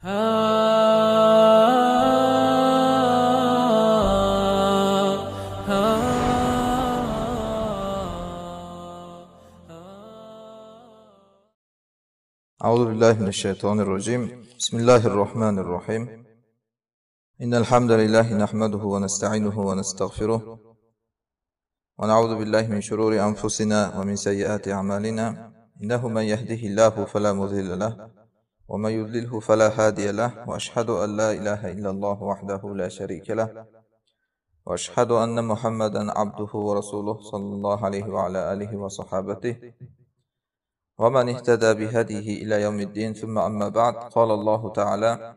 أعوذ بالله من الشيطان الرجيم بسم الله الرحمن الرحيم إن الحمد لله نحمده ونستعينه ونستغفره ونعوذ بالله من شرور أنفسنا ومن سيئات أعمالنا إنه من يهده الله فلا مضل له ومن يضلله فلا هادي له وأشهد أن لا إله إلا الله وحده لا شريك له وأشهد أن محمدا عبده ورسوله صلى الله عليه وعلى آله وصحابته ومن اهتدى بهديه إلى يوم الدين ثم أما بعد قال الله تعالى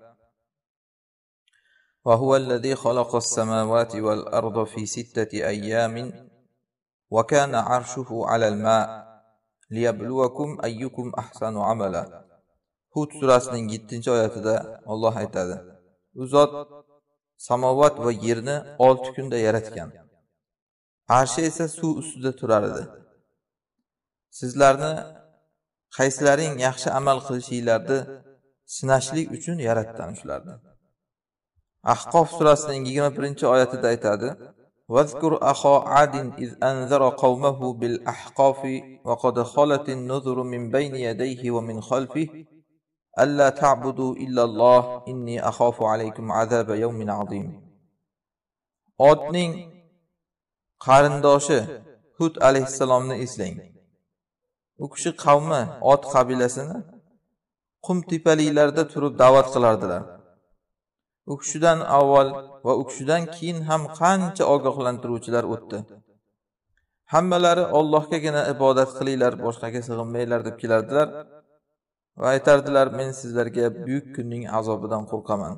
وهو الذي خلق السماوات والأرض في ستة أيام وكان عرشه على الماء ليبلوكم أيكم أحسن عملا hud surasining yettinchi oyatida olloh aytadi u zot samovat va yerni olti kunda yaratgan arshi esa suv ustida turar edi sizlarni qaysilaring yaxshi amal qilishinglarni sinashlik uchun yaratdim shularni ahqof surasining yigirma birinchi oyatida aytadi واذكر أخا عاد إذ أنذر قومه بالأحقاف وقد خلت النذر من بين يديه ومن خلفه ألا تعبدوا إلا الله إني أخاف عليكم عذاب يوم عظيم otning qarindoshi hud alayhissalomni eslang u kishi qavmi ot qabilasini qum tepaliklarida turib da'vat qilardilar u kishidan avval va u kishidan keyin ham qancha ogohlantiruvchilar o'tdi hammalari ollohgagina ibodat qilinglar boshqaga sig'inmanglar deb kelardilar va aytardilar men sizlarga buyuk kunning azobidan qo'rqaman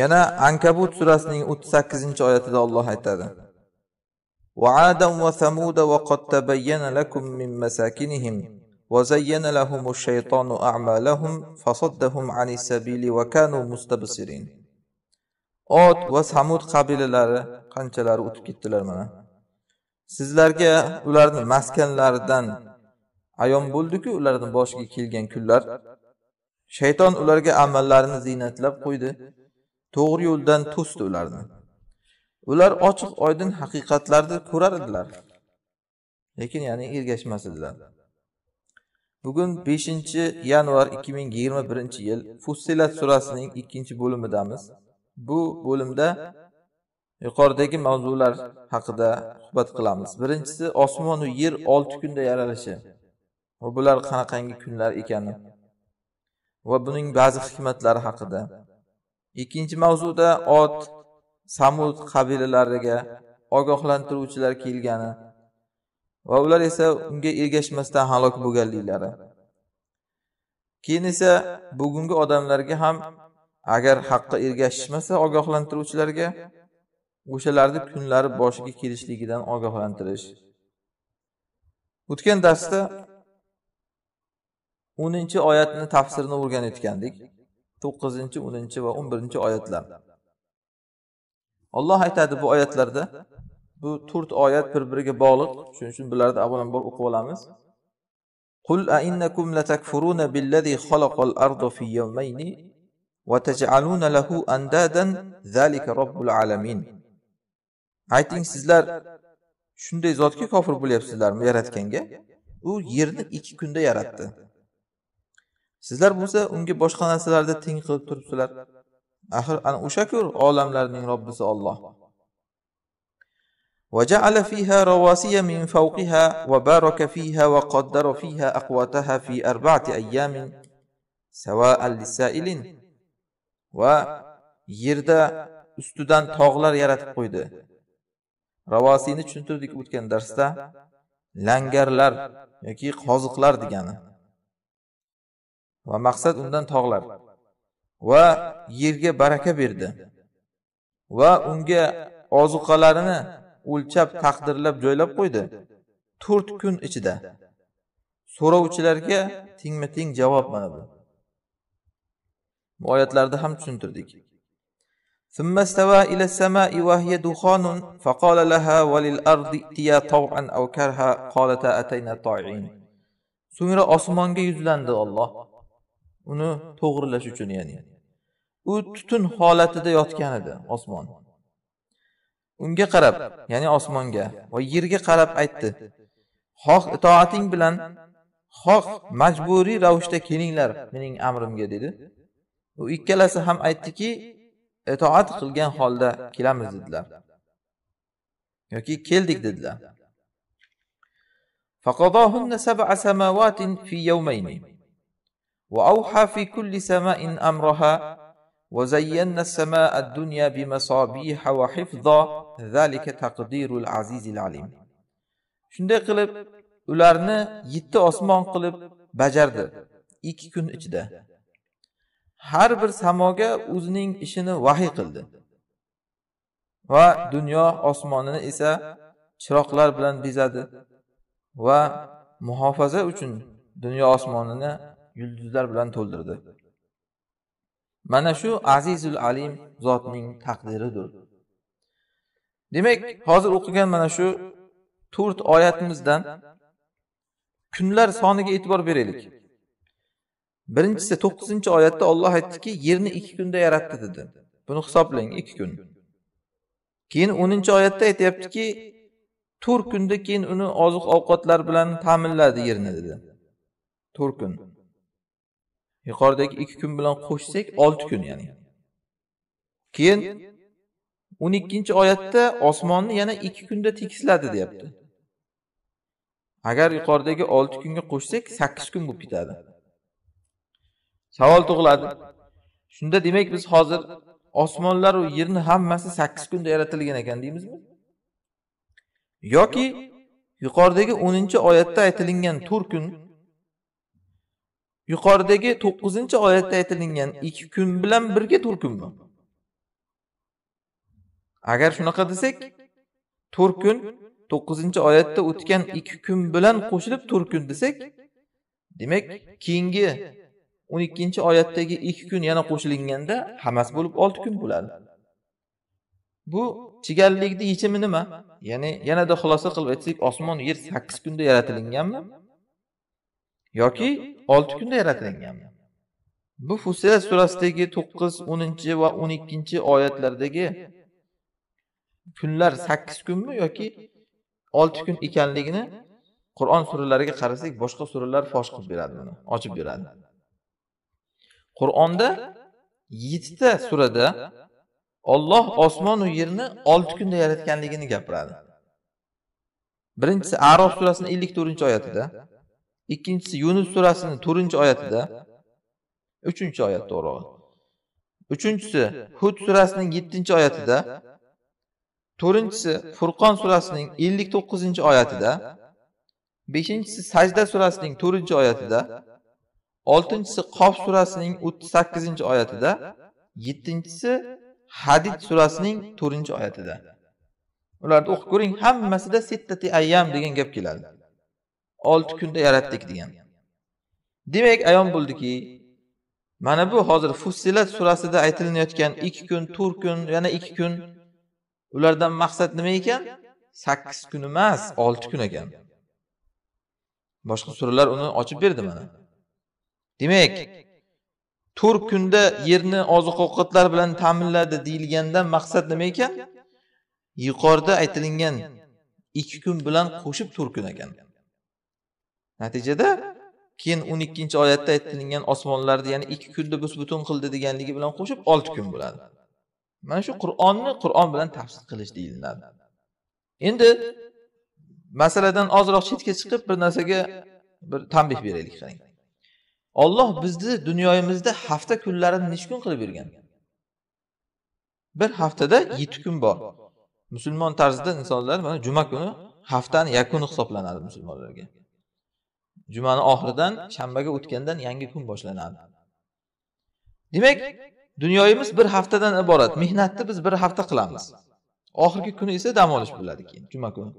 yana ankabut surasining o'ttiz sakkizinchi oyatida olloh aytadi وعادا ot va samud qabilalari qanchalari o'tib ketdilar mana sizlarga ularni maskanlaridan ayon bo'ldiku ularni boshiga kelgan kunlar. Shayton ularga amallarini ziynatlab qo'ydi. To'g'ri yo'ldan to'sdi ularni. Ular ochiq oydin haqiqatlarni ko'rar edilar. Lekin ya'ni ergashmas edilar. Bugun 5-yanvar 2021-yil Fussilat surasining 2-bo'limidamiz. Bu bo'limda yuqoridagi mavzular haqida suhbat qilamiz birinchisi osmonu yer olti kunda yaralishi va bular qanaqangi kunlar ekani va buning ba'zi hikmatlari haqida ikkinchi mavzuda ot samud qabilalariga ogohlantiruvchilar kelgani va ular esa unga ergashmasdan halok bo'lganliklari keyin esa bugungi odamlarga ham agar haqqa ergashishmasa ogohlantiruvchilarga o'shalarni kunlari boshiga kelishligidan ogohlantirish o'tgan darsda o'ninchi oyatni tafsirini o'rganayotgandik to'qqizinchi o'ninchi va o'n birinchi oyatlar olloh aytadi bu oyatlarda bu to'rt oyat bir biriga bog'liq shuning uchun bularni avvalambor o'qib olamiz قل أئنكم لتكفرون بالذي خلق الأرض في يومين وتجعلون له أندادا ذلك رب العالمين ayting sizlar shunday zotga kofir bo'lyapsizlarmi yaratganga u yerni ikki kunda yaratdi sizlar bo'lsa unga boshqa narsalarni teng qilib turibsizlar axir ana o'shaku olamlarning robbisi olloh وجعل فيها رواسي من فوقها وبارك فيها وقدر فيها أقواتها في أربعة أيام سواء للسائلين ويردا ustidan tog'lar yaratib qo'ydi ravosiyni tushuntirdik o'tgan darsda langarlar yoki qoziqlar degani va maqsad undan tog'lar va yerga baraka berdi va unga ozuqalarini o'lchab taqdirlab joylab qo'ydi to'rt kun ichida so'rovchilarga tengma teng javob mana bu oyatlarda ham tushuntirdik ثم استوى إلى السماء وهي دخان فقال لها وللأرض ائتيا طوعا أو كرها قالتا أتينا طائعين So'ngra osmonga yuzlandi Alloh uni to'g'rilash uchun ya'ni u tutun holatida yotgan edi osmon unga qarab ya'ni osmonga va yerga qarab aytdi xoh itoating bilan xoh majburiy ravishda kelinglar mening amrimga dedi u ikkalasi ham aytdiki itoat qilgan holda kelamiz dedilar yoki keldik dedilar وأوحى في كل سماء أمرها وزينا السماء الدنيا بمصابيح وحفظا ذلك تقدير العزيز العليم shunday qilib ularni yetti osmon qilib bajardi ikki kun ichida har bir samoga o'zining ishini vahiy qildi va dunyo osmonini esa chiroqlar bilan bezadi va muhofaza uchun dunyo osmonini yulduzlar bilan to'ldirdi mana shu azizul alim zotning taqdiridir demak hozir o'qigan mana shu to'rt oyatimizdan kunlar soniga e'tibor beraylik birinchisi to'qqizinchi oyatda olloh aytdiki yerni ikki kunda yaratdi dedi buni hisoblang ikki kun keyin o'ninchi oyatda aytyaptiki to'rt kunda keyin uni oziq ovqatlar bilan ta'minladi yerni dedi to'rt kun yuqoridagi ikki kun bilan qo'shsak olti kun ya'ni keyin o'n ikkinchi oyatda osmonni yana ikki kunda tekisladi deyapti agar yuqoridagi olti kunga qo'shsak sakkiz kun bo'lib ketadi savol tug'iladi shunda demak biz hozir osmonlaru yerni hammasi sakkiz kunda yaratilgan ekan deymizmi yoki yuqoridagi o'ninchi oyatda aytilingan to'rt kun yuqoridagi to'qqizinchi oyatda aytilingan ikki kun bilan birga to'rt kunmi agar shunaqa desak to'rt kun to'qqizinchi oyatda o'tgan ikki kun bilan qo'shilib to'rt kun desak demak keyingi o'n ikkinchi oyatdagi ikki kun yana qo'shilganda hammasi bo'lib olti kun bo'ladi bu chigallikni yechimi nima ya'ni yanada xulosa qilib aytsak osmon yer sakkiz kunda yaratilinganmi yoki olti kunda yaratilganmi bu fusilat surasidagi to'qqiz o'ninchi va o'n ikkinchi oyatlardagi kunlar sakkiz kunmi yoki olti kun ekanligini qur'on suralariga qarasak boshqa suralar fosh qilib beradi buni ochib beradi qur'onda yettita surada olloh osmonu yerni olti kunda yaratganligini gapiradi birinchisi arof surasini ellik to'rtinchi oyatida ikkinchisi yunus surasini to'rtinchi oyatida uchinchi oyat to'g'ri uchinchisi hud surasining yettinchi oyatida to'rtinchisi furqon surasining ellik to'qqizinchi oyatida beshinchisi sajda surasining to'rtinchi oyatida oltinchisi qof surasining o'ttiz sakkizinchi oyatida yettinchisi hadid surasining to'rtinchi oyatida ularni o'qib ko'ring hammasida settati ayyam degan gap keladi olti kunda yaratdik degan demak ayon bo'ldiki mana bu hozir fussilat surasida aytilinayotgan ikki kun to'rt kun yana ikki kun ulardan maqsad nima ekan sakkiz kun emas olti kun ekan boshqa suralar uni ochib berdi mana demak to'rt kunda yerni oziq ovqatlar bilan ta'minladi deyilgandan maqsad nima ekan yuqorida aytilingan ikki kun bilan qo'shib to'rt kun ekan natijada keyin o'n ikkinchi oyatda aytilingan osmonlarni ya'ni ikki kunda biz butun qildi deganligi bilan qo'shib olti kun bo'ladi mana shu qur'onni qur'on bilan tafsir qilish deyiladi endi masaladan ozroq chetga chiqib bir narsaga bir tanbeh beraylik qarang olloh bizni dunyoyimizda hafta kunlarini nechi kun qilib bergan bir haftada yetti kun bor musulmon tarzida insonlar mana juma kuni haftani yakuni hisoblanadi musulmonlarga jumani oxiridan shanbaga o'tgandan yangi kun boshlanadi demak dunyoyimiz bir haftadan iborat mehnatni biz bir hafta qilamiz oxirgi kuni esa dam olish bo'ladi keyin juma kuni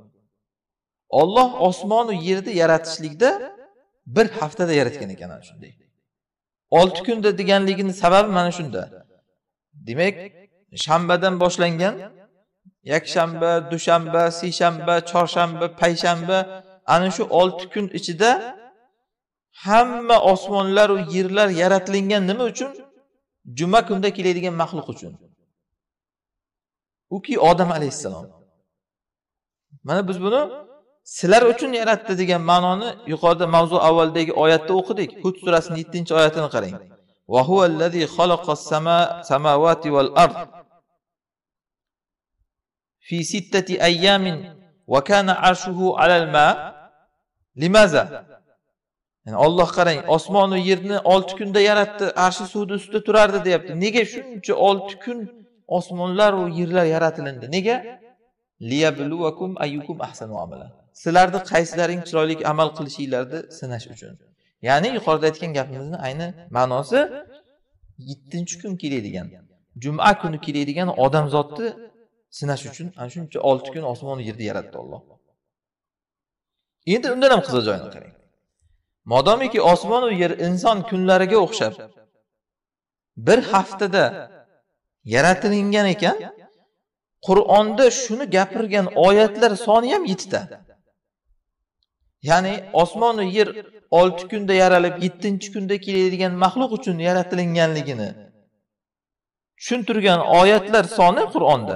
olloh osmonu yerni yaratishlikda bir haftada yaratgan ekan ana shunday olti kunda deganligini sababi mana shunda demak shanbadan boshlangan yakshanba dushanba seshanba chorshanba payshanba ana shu olti kun ichida hamma osmonlaru yerlar yaratilingan nima uchun juma kunda keladigan maxluq uchun uki odam alayhissalom mana biz buni sizlar uchun yaratdi degan ma'noni yuqorida mavzu avvaldagi oyatda o'qidik hud surasini yettinchi oyatini qarang fi sittati ayyamin va kana arshuhu alal ma limaza yani olloh qarang osmonu yerni olti kunda yaratdi arshi suvni ustida turardi deyapti nega shuncha olti kun osmonlaru yerlar yaratilindi nega ayyukum ahsanu amala sizlarni qaysilaring chiroyli amal qilishinglarni sinash uchun ya'ni yuqorida aytgan gapimizni ayni ma'nosi yettinchi kun keladigan juma kuni keladigan odamzodni sinash uchun ana shuncha olti kun osmonu yerni yaratdi olloh endi undan ham qiziq joyini qarang modomiki osmonu yer inson kunlariga o'xshab bir haftada yaratilingan ekan qur'onda shuni gapirgan oyatlar soni ham yettita ya'ni osmonu yer olti kunda yaralib yettinchi kunda keladigan maxluq uchun yaratilinganligini tushuntirgan oyatlar soni qur'onda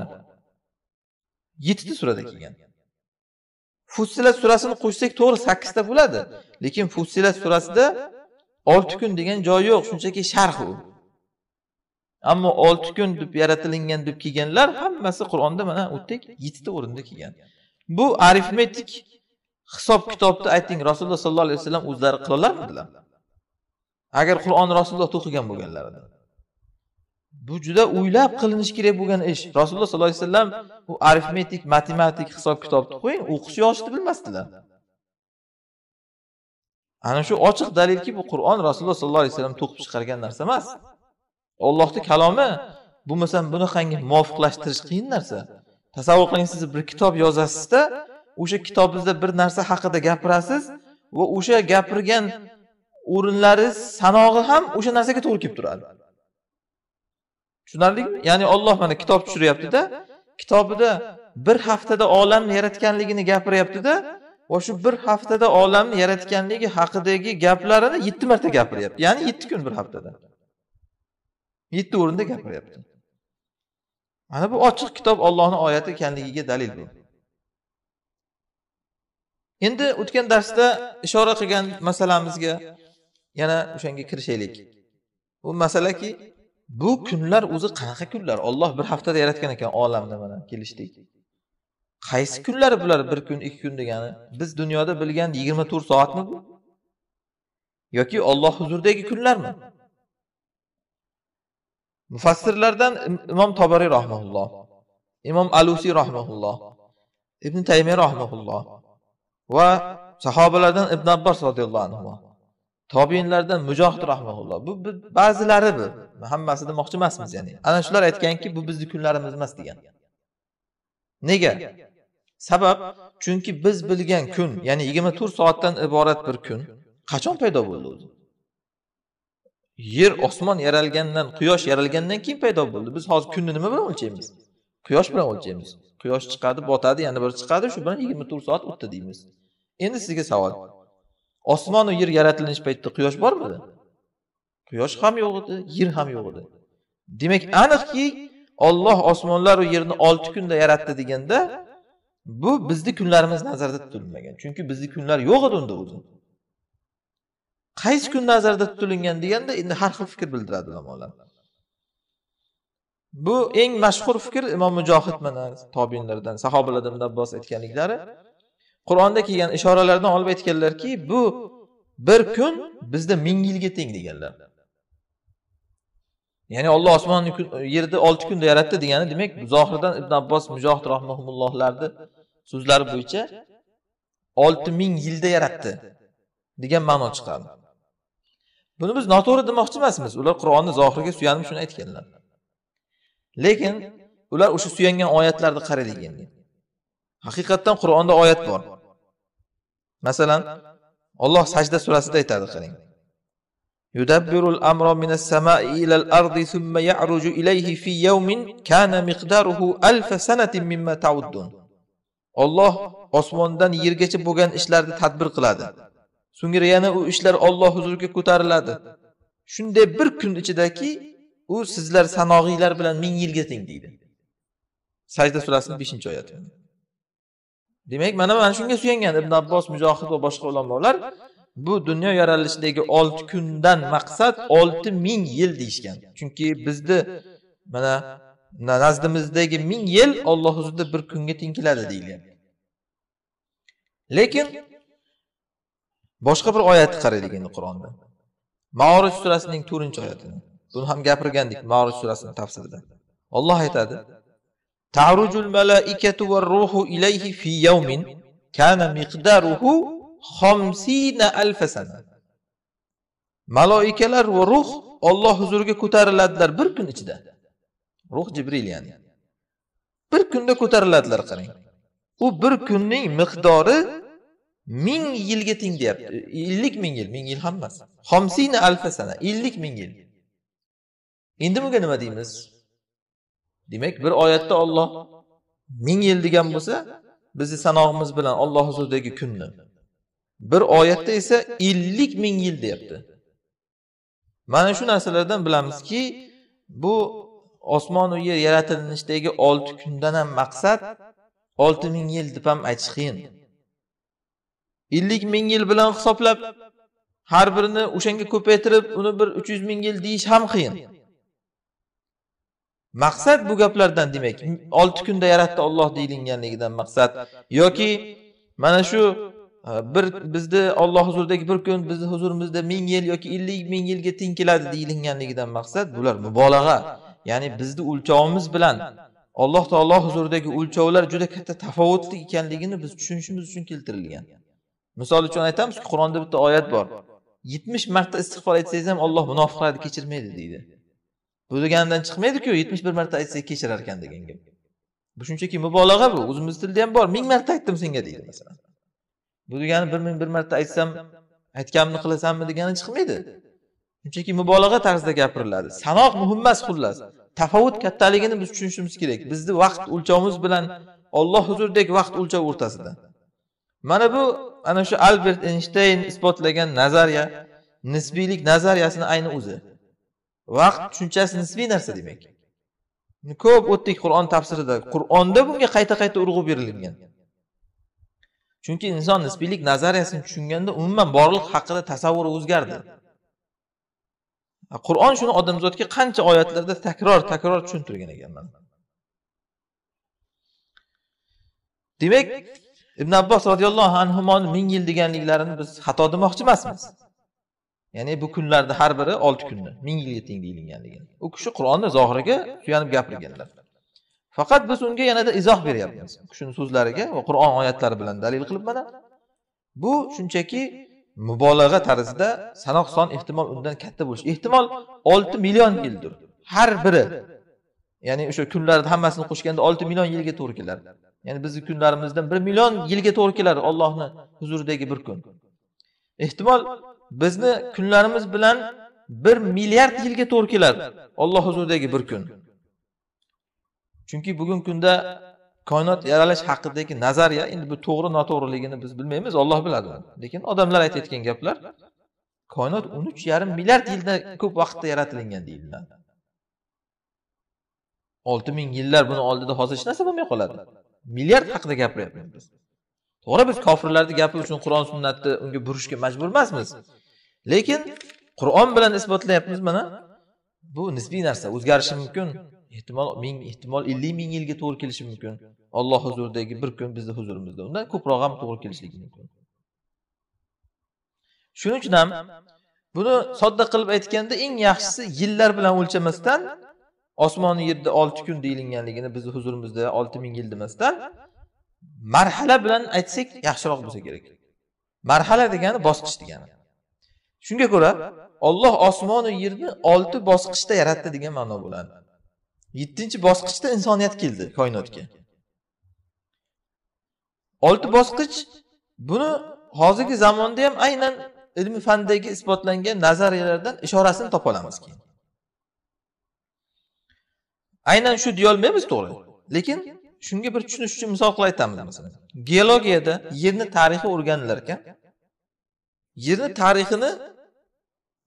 yettita surada kelgan fussilat surasini qo'shsak to'g'ri sakkizta bo'ladi lekin fussilat surasida olti kun degan joyi yo'q shunchaki sharh u ammo olti kun deb yaratilingan deb kelganlar hammasi qur'onda mana o'tdik yettita o'rinda kelgan bu arifmetik hisob kitobni ayting rasululloh sollallohu alayhi vasallam o'zlari qilolarmidilar agar qur'onni rasululloh to'qigan bo'lganlarida bu juda o'ylab qilinishi kerak bo'lgan ish rasululloh sollallohu alayhi vasallam bu arifmetik matematik hisob kitobni qo'ying o'qish yozishni bilmasdilar ana shu ochiq dalilki bu qur'on rasululloh sollallohu alayhi vasallam to'qib chiqargan narsa emas ollohni kalomi bo'lmasam bunaqangi muvofiqlashtirish qiyin narsa tasavvur qiling siz bir kitob yozasizda o'sha kitobingizda bir narsa haqida gapirasiz va o'sha gapirgan o'rinlari sanog'i ham o'sha narsaga to'g'ri kelib turadi tushunarlimi ya'ni olloh mana kitob tushiryaptida kitobida bir haftada olamni yaratganligini gapiryaptida va shu bir haftada olamni yaratganligi haqidagi gaplarini yetti marta gapiryapti ya'ni yetti kun bir haftada yetti o'rinda gapiryapti mana bu ochiq kitob ollohni oyati ekanligiga dalil bu endi o'tgan darsda ishora qilgan masalamizga yana o'shanga kirishaylik bu masalaki bu kunlar o'zi qanaqa kunlar olloh bir haftada yaratgan ekan olamni mana kelishdik qaysi kunlar bular bir kun ikki kun degani biz dunyoda bilgan yigirma to'rt soatmi bu yoki olloh huzuridagi kunlarmi mufassirlardan imom tobariy rahmaulloh imom alusiy rahmaulloh ibn taymiya rahmaulloh va sahobalardan ibn abbos roziyallohu anhu tobiinlardan mujohid rahmaulloh bu ba'zilari bu hammasini demoqchi emasmiz ya'ni ana shular aytganki bu bizni kunlarimiz emas degan nega sabab chunki biz bilgan kun ya'ni yigirma to'rt soatdan iborat bir kun qachon paydo bo'ldi o'zi yer osmon yaralgandan quyosh yaralgandan keyin paydo bo'ldi biz hozir kunni nima bilan o'lchaymiz quyosh bilan o'lchaymiz quyosh chiqadi botadi yana bir chiqadi shu bilan yigirma to'rt soat o'tdi deymiz endi sizga savol osmonu yer yaratilish paytida quyosh bormidi quyosh ham yo'q edi yer ham yo'q edi demak aniqki olloh osmonlaru yerni olti kunda yaratdi deganda bu bizni kunlarimiz nazarda tutilmagan chunki bizni kunlar yo'q edi unda o'zi qaysi kun nazarda tutilingan deganda endi har xil fikr bildiradi ulamolar bu eng mashhur fikr imom mujohid mana tobinlardan sahobalardan abbos aytganliklari qur'onda kelgan ishoralardan olib aytganlarki bu bir kun bizda ming yilga teng deganlar ya'ni olloh osmon yerni olti kunda yaratdi degani demak zohirdan ibn abbos mujohid rahmaullohlarni so'zlari bo'yicha olti ming yilda yaratdi degan ma'no chiqadi buni biz noto'g'ri demoqchi emasmiz ular qur'onni zohiriga suyanib shuni aytganlar lekin ular o'sha suyangan oyatlarni qaraylik endi haqiqatdan qur'onda oyat bor masalan olloh sajda surasida aytadi qarang olloh osmondan yergacha bo'lgan ishlarni tadbir qiladi so'ngra yana u ishlar Alloh huzuriga ko'tariladi shunday bir kun ichidaki u sizlar sanog'iylar bilan ming yilga teng deydi sajda surasining 5 oyati demak mana mana shunga suyangan ibn abbos mujohid va boshqa ulamolar bu dunyo yaralishidagi olti kundan maqsad olti ming yil deyishgan chunki bizni mana nazdimizdagi ming yil olloh huzurida bir kunga teng keladi deyilyapti lekin boshqa bir oyatni qaraylik endi qur'onda maorij surasining to'rtinchi oyatini buni ham gapirgandik maorij surasini tafsirida olloh aytadi ta'rujul malaikatu va ruhu ilayhi fi yawmin kana miqdaruhu 50 alf sana maloikalar va ruh Alloh huzuriga ko'tariladilar bir kun ichida ruh jibril ya'ni bir kunda ko'tariladilar qarang u bir kunning miqdori ming yilga teng deyapti ellik ming yil ming yil ham emas homsina alfa sana ellik ming yil endi bunga nima deymiz demak bir oyatda olloh ming yil degan bo'lsa bizni sanog'imiz bilan olloh huzuridagi kunni bir oyatda esa ellik ming yil deyapti mana shu narsalardan bilamizki bu osmonu yer yaratilishdagi olti kundan ham maqsad olti ming yil deb ham aytish qiyin ellik ming yil bilan hisoblab har birini o'shanga ko'paytirib uni bir uch yuz ming yil deyish ham qiyin maqsad bu gaplardan demak olti kunda yaratdi olloh deyilganligidan maqsad yoki mana shu e, bir bizni olloh huzuridagi bir kun bizni huzurimizda ming yil yoki ellik ming yilga teng keladi deyilganligidan maqsad bular mubolag'a ya'ni bizni o'lchovimiz bilan alloh taolo huzuridagi o'lchovlar juda katta tafovutli ekanligini biz tushunishimiz uchun keltirilgan misol uchun aytamizki qur'onda bitta oyat bor yetmish marta istig'for aytsangiz ham olloh munofiqlarni kechirmaydi deydi bu deganidan chiqmaydiku yetmish bir marta aytsa kechirar ekan degan gap bu shunchaki mubolag'a bu o'zimizni tilida ham bor ming marta aytdim senga deydi masalan bu degani bir ming bir marta aytsam aytganimni qilasanmi degani chiqmaydi shunchaki mubolag'a tarzda gapiriladi sanoq muhim emas xullas tafovut kattaligini biz tushunishimiz kerak bizni vaqt o'lchovimiz bilan olloh huzuridagi vaqt o'lchovi o'rtasida mana bu ana shu albert eynshteyn isbotlagan nazariya nisbiylik nazariyasini ayni o'zi vaqt tushunchasi nisbiy narsa demak ko'p o'tdik qur'on tafsirida qur'onda bunga qayta qayta urg'u berilgan chunki inson nisbiylik nazariyasini tushunganda umuman borliq haqida tasavvuri o'zgardi qur'on shuni odamzodga qancha oyatlarda takror takror tushuntirgan ekan mana demak ibn abbos roziyallohu anhuni ming yil deganliklarini biz xato demoqchi emasmiz ya'ni bu kunlarni har biri olti kunni ming yilga teng deyilgan degan u kishi qur'onni zohiriga suyanib gapirganlar faqat biz unga yanada izoh beryapmiz u kishini so'zlariga va qur'on oyatlari bilan dalil qilib mana bu shunchaki mubolag'a tarzida sanoq son ehtimol undan katta bo'lishi ehtimol olti million yildir har biri ya'ni o'sha kunlarni hammasini qo'shganda olti million yilga to'g'ri keladi ya'ni bizni kunlarimizdan bir million yilga to'g'ri keladi ollohni huzuridagi bir kun ehtimol bizni kunlarimiz bilan bir milliard yilga to'g'ri keladi olloh huzuridagi bir kun chunki bugungi kunda koinot yaralish haqidagi nazariya endi bu to'g'ri noto'g'riligini biz bilmaymiz olloh biladi lekin odamlar aytayotgan gaplar koinot o'n uch yarim milliard yildan ko'p vaqtda yaratilgan deyiladi olti ming yillar buni oldida hozir hech narsa bo'lmay qoladi milliard haqida gapiryapmiz biz to'g'ri biz kofirlarni gapi uchun qur'on sunnatni unga burishga majbur emasmiz lekin qur'on bilan isbotlayapmiz mana bu nisbiy narsa o'zgarishi mumkin ehtimol ming ehtimol ellik ming yilga to'g'ri kelishi mumkin olloh huzuridagi bir kun bizni huzurimizda undan ko'proq ham to'g'ri kelishligi mumkin shuning uchun ham buni sodda qilib aytganda eng yaxshisi yillar bilan o'lchamasdan osmoni yerda olti kun deyilganligini bizni huzurimizda olti ming yil demasdan marhala bilan aytsak yaxshiroq bo'lsa kerak marhala degani bosqich degani shunga ko'ra olloh osmonu yerni olti bosqichda yaratdi degan ma'no bo'ladi yettinchi bosqichda insoniyat keldi koinotga olti bosqich buni hozirgi zamonda ham aynan ilmi fandagi isbotlangan nazariyalardan ishorasini topa olamiz keyin aynan shu deyolmaymiz to'g'ri lekin shunga bir tushunish uchun misol qilib aytamiz masalan geologiyada yerni tarixi o'rganilar ekan yerni tarixini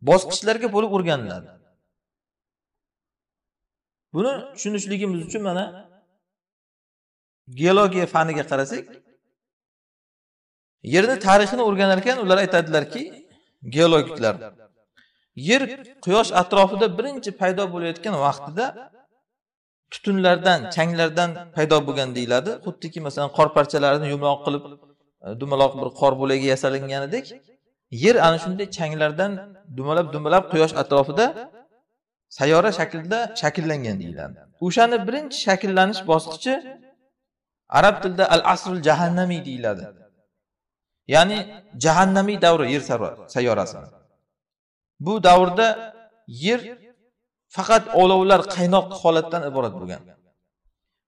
bosqichlarga bo'lib o'rganiladi buni tushunishligimiz uchun mana geologiya faniga qarasak yerni tarixini o'rganar ekan ular aytadilarki geologiklar yer quyosh atrofida birinchi paydo bo'layotgan vaqtida tutunlardan changlardan paydo bo'lgan deyiladi xuddiki masalan qor parchalarini yumaloq qilib e, dumaloq bir qor bo'lagi yasalinganidek yer ana shunday changlardan dumalab dumalab quyosh atrofida sayyora shaklida shakllangan deyiladi o'shani birinchi shakllanish bosqichi arab tilida al asrul jahannamiy deyiladi ya'ni jahannamiy davri yer sayyorasini bu davrda yer faqat olovlar qaynoq holatdan iborat bo'lgan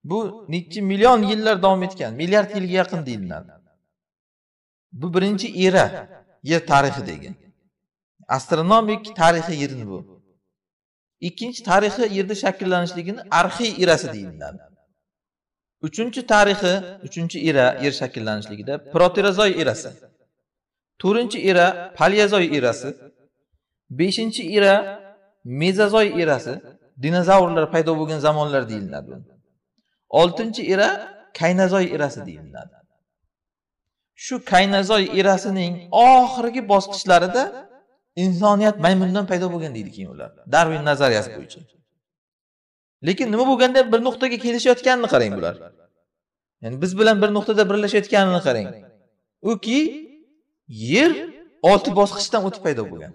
bu nechi million yillar davom etgan milliard yilga yaqin deyiladi bu birinchi era yer tarixidagi astronomik tarixiy yerin bu ikkinchi tarixi yerni shakllanishligini arxiy erasi deyiladi uchinchi tarixi uchinchi era yer shakllanishligida proterozoy erasi to'rtinchi era paleozoy erasi beshinchi era mezazoy erasi dinozavrlar paydo bo'lgan zamonlar deyiladi oltinchi era kaynazoy erasi deyiladi shu kaynazoy erasining oxirgi bosqichlarida insoniyat maymundan paydo bo'lgan deydi keyin ular darvin nazariyasi bo'yicha lekin nima bo'lganda bir nuqtaga kelishayotganini qarang bular ya'ni biz bilan bir nuqtada birlashayotganini qarang uki yer olti bosqichdan o'tib paydo bo'lgan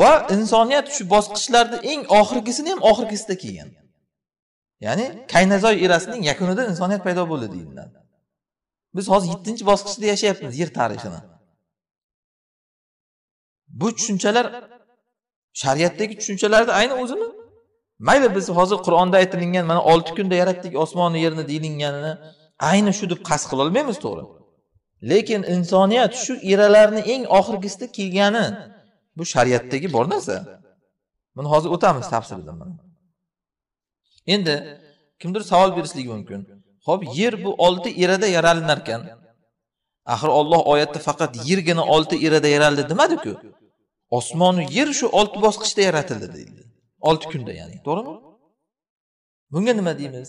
va insoniyat shu bosqichlarni eng oxirgisini ham oxirgisida kelgan ya'ni kaynazoy erasining yakunida insoniyat paydo bo'ldi deyiladi biz hozir yettinchi bosqichda yashayapmiz yer tarixini bu tushunchalar shariatdagi tushunchalarni ayni o'zini mayli biz hozir qur'onda aytilingan mana olti kunda yaratdik osmonni yerni deyilinganini ayni shu deb qasd qilolmaymiz to'g'ri lekin insoniyat shu eralarni eng oxirgisida kelgani bu shariatdagi bor narsa buni hozir o'tamiz tafsiridan endi kimdir savol berishligi mumkin ho'p yer bu olti erada yaralinar ekan axir olloh oyatda faqat yergina olti erada yaraldi demadiku osmonu yer shu olti bosqichda yaratildi deydi olti kunda ya'ni to'g'rimi bunga nima deymiz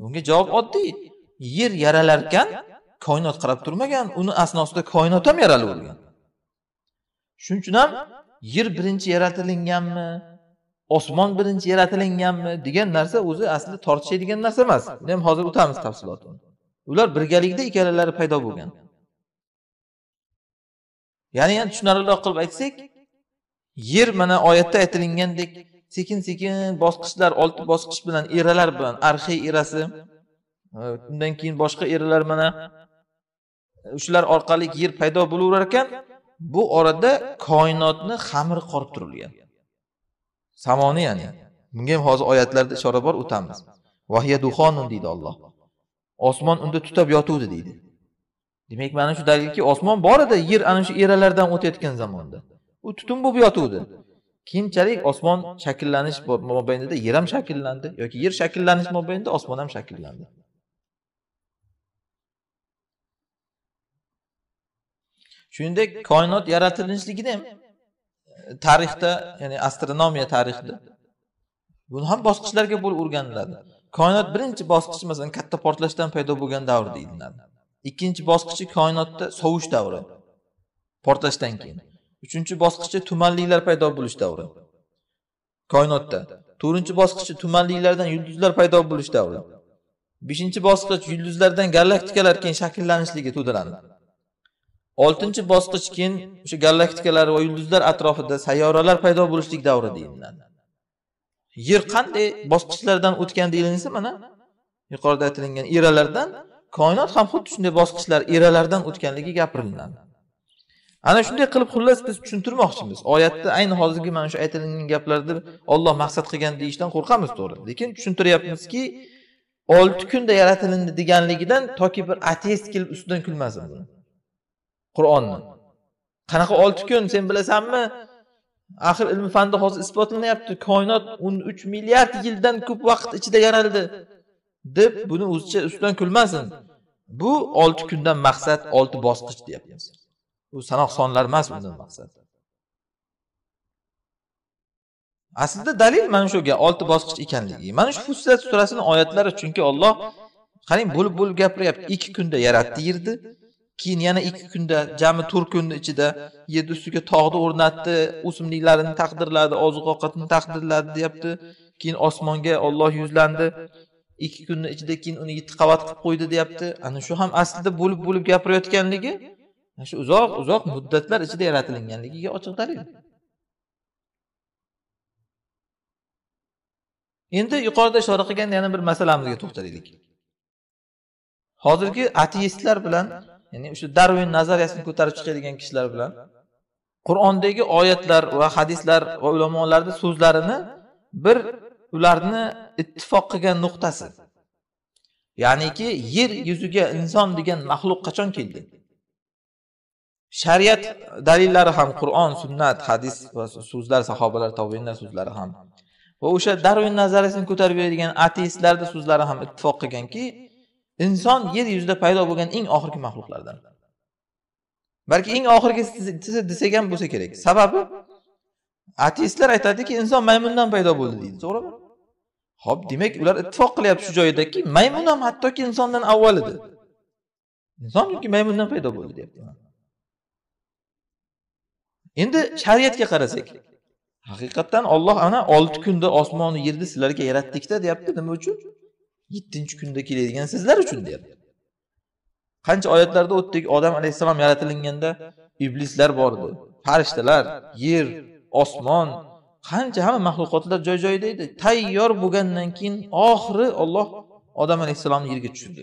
bunga javob oddiy yer yaralarkan koinot qarab turmagan uni asnosida koinot ham yaralavergan shuning uchun ham yer birinchi yaratilinganmi osmon birinchi yaratilinganmi degan narsa o'zi asli tortishadigan narsa emas buni ham hozir o'tamiz tafsilotini ular birgalikda ikkalalari paydo bo'lgan ya'ni yana tushunarliroq qilib aytsak yer mana oyatda aytilingandek sekin sekin bosqichlar olti bosqich bilan eralar bilan arxiy erasi undan keyin boshqa eralar mana e, shular orqali yer paydo bo'laverar ekan bu orada koinotni xamir qorib turilgan samoni ya'ni bunga ham hozir oyatlarda ishora bor o'tamiz vahiya duxonun deydi olloh osmon unda tutab yotuvdi deydi demak mana shu dalilki osmon bor edi yer ana shu eralardan o'tayotgan zamonda u tutun bo'lib yotuvdi keyinchalik osmon shakllanish mobaynida yer ham shakllandi yoki yer shakllanish mobaynida osmon ham shakllandi shuningdek koinot yaratilishligini ham e, tarixda ya'ni astronomiya tarixida buni ham bosqichlarga bo'lib o'rganiladi koinot birinchi bosqichi masalan katta portlashdan paydo bo'lgan davr deyiladi ikkinchi bosqichi koinotda sovish davri portlashdan keyin uchinchi bosqichi tumanliklar paydo bo'lish davri koinotda to'rtinchi bosqichi tumanliklardan yulduzlar paydo bo'lish davri beshinchi bosqich yulduzlardan galaktikalar keyin shakllanishligi to'dalanadi oltinchi bosqich keyin o'sha galaktikalar va yulduzlar atrofida sayyoralar paydo bo'lishlik davri deyiladi yer qanday bosqichlardan o'tgan deyilsa mana yuqorida aytilingan eralardan koinot ham xuddi shunday bosqichlar eralardan o'tganligi gapiriladi ana shunday qilib xullas biz tushuntirmoqchimiz oyatda ayni hozirgi mana shu aytilingan gaplarni olloh maqsad qilgan deyishdan qo'rqamiz to'g'ri lekin tushuntiryapmizki olti kunda yaratilindi deganligidan toki bir ateist kelib ustidan kulmasin buni qur'onni qanaqa olti kun sen bilasanmi axir ilmi fanda hozir isbotlanyapti koinot o'n uch milliard yildan ko'p vaqt ichida yaraldi deb buni o'zicha ustidan kulmasin bu olti kundan maqsad olti bosqich deyapmiz u sanoq sonlar emas undan maqsad aslida dalil mana shuga olti bosqich ekanligi mana shu fussilat surasini oyatlari chunki olloh qarang bo'lib bo'lib gapiryapti ikki kunda yaratdi yerni keyin yana ikki kunda jami to'rt kunni ichida yerni ustiga tog'ni o'rnatdi o'simliklarini taqdirladi oziq ovqatini taqdirladi deyapti keyin osmonga olloh yuzlandi ikki kunni ichida keyin uni yetti qavat qilib qo'ydi deyapti ana shu ham aslida bo'lib bo'lib gapirayotganligi shu uzoq uzoq muddatlar ichida yaratilinganligiga ochiq dalil endi yuqorida ishora qilgan yana bir masalamizga to'xtalaylik hozirgi ateistlar bilan ya'ni o'sha darvin nazariyasini ko'tarib chiqadigan kishilar bilan qur'ondagi oyatlar va hadislar va ulamolarni so'zlarini bir ularni ittifoq qilgan nuqtasi ya'niki yer yuziga inson degan maxluq qachon keldi shariat dalillari ham qur'on sunnat hadis va so'zlar sahobalar tovinlar so'zlari ham va o'sha darvin nazariyasini ko'tarib beradigan ateistlarni so'zlari ham ittifoq qilganki inson yer yuzida paydo bo'lgan eng oxirgi maxluqlardan balki eng oxirgi desak ham bo'lsa kerak sababi ateistlar aytadiki inson maymundan paydo bo'ldi deydi to'g'rimi ho'p demak ular ittifoq qilyapti shu joyidaki maymun ham hattoki insondan avval edi inson chunki maymundan paydo bo'ldi deyapti endi shariatga qarasak haqiqatdan olloh ana olti kunda osmonni yerni sizlarga yaratdikda deyapti nima uchun yettinchi kunda keladigan sizlar uchun deyapti qancha oyatlarda o'tdik odam alayhissalom yaratilganda iblislar bor edi farishtalar yer osmon qancha hamma maxluqotlar joy joyida edi tayyor bo'lgandan keyin oxiri olloh odam alayhissalomni yerga tushirdi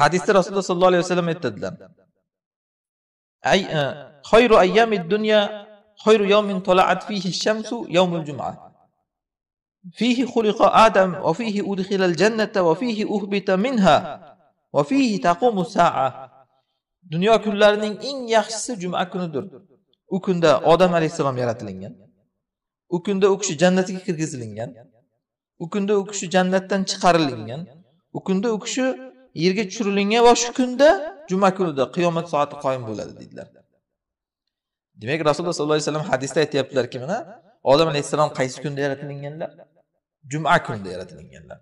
hadisda rasululloh sollallohu alayhi vasallam aytadilar ay e, ayyamid dunya xoyru yomin tolaat fihi shamsu yawmul juma فيه خلق آدم وفيه أدخل الجنة وفيه أهبط منها وفيه تقوم الساعة dunyo kunlarining eng yaxshisi juma kunidir u kunda odam alayhissalom yaratilingan u kunda u kishi jannatga kirgizilingan u kunda u kishi jannatdan chiqarilingan u kunda u kishi yerga tushirilingan va shu kunda juma kunida qiyomat soati qoyim bo'ladi deydilar demak rasululloh sollallohu alayhi vasallam hadisda aytyaptilarki mana odam alayhissalom qaysi kunda yaratilinganlar juma kunida yaratilganlar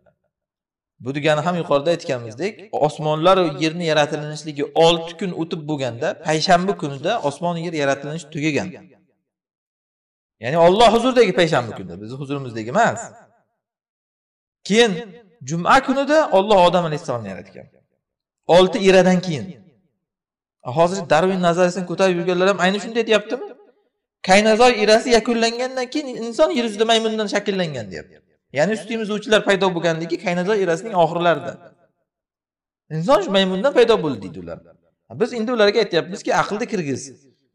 bu degani ham yuqorida aytganimizdek osmonlar va yerni yaratilishligi olti kun o'tib bo'lganda payshanba kunida osmon yer yaratilinishi tugagan ya'ni olloh huzuridagi payshanba kunida bizni huzurimizdagi emas keyin juma kunida olloh odam alayhissalomni yaratgan olti eradan keyin hozir darvin nazariyasini ko'tarib yurganlar ham ayni shunday deyaptimi kaynazoy erasi yakunlangandan keyin inson yer yuzida maymundan shakllangan deyapti ya'ni sutimizda emizuvchilar paydo bo'lgandiki kaynazoy erasining oxirlarida inson shu maymundan paydo bo'ldi deydi ular biz endi ularga aytyapmizki aqlni kirgiz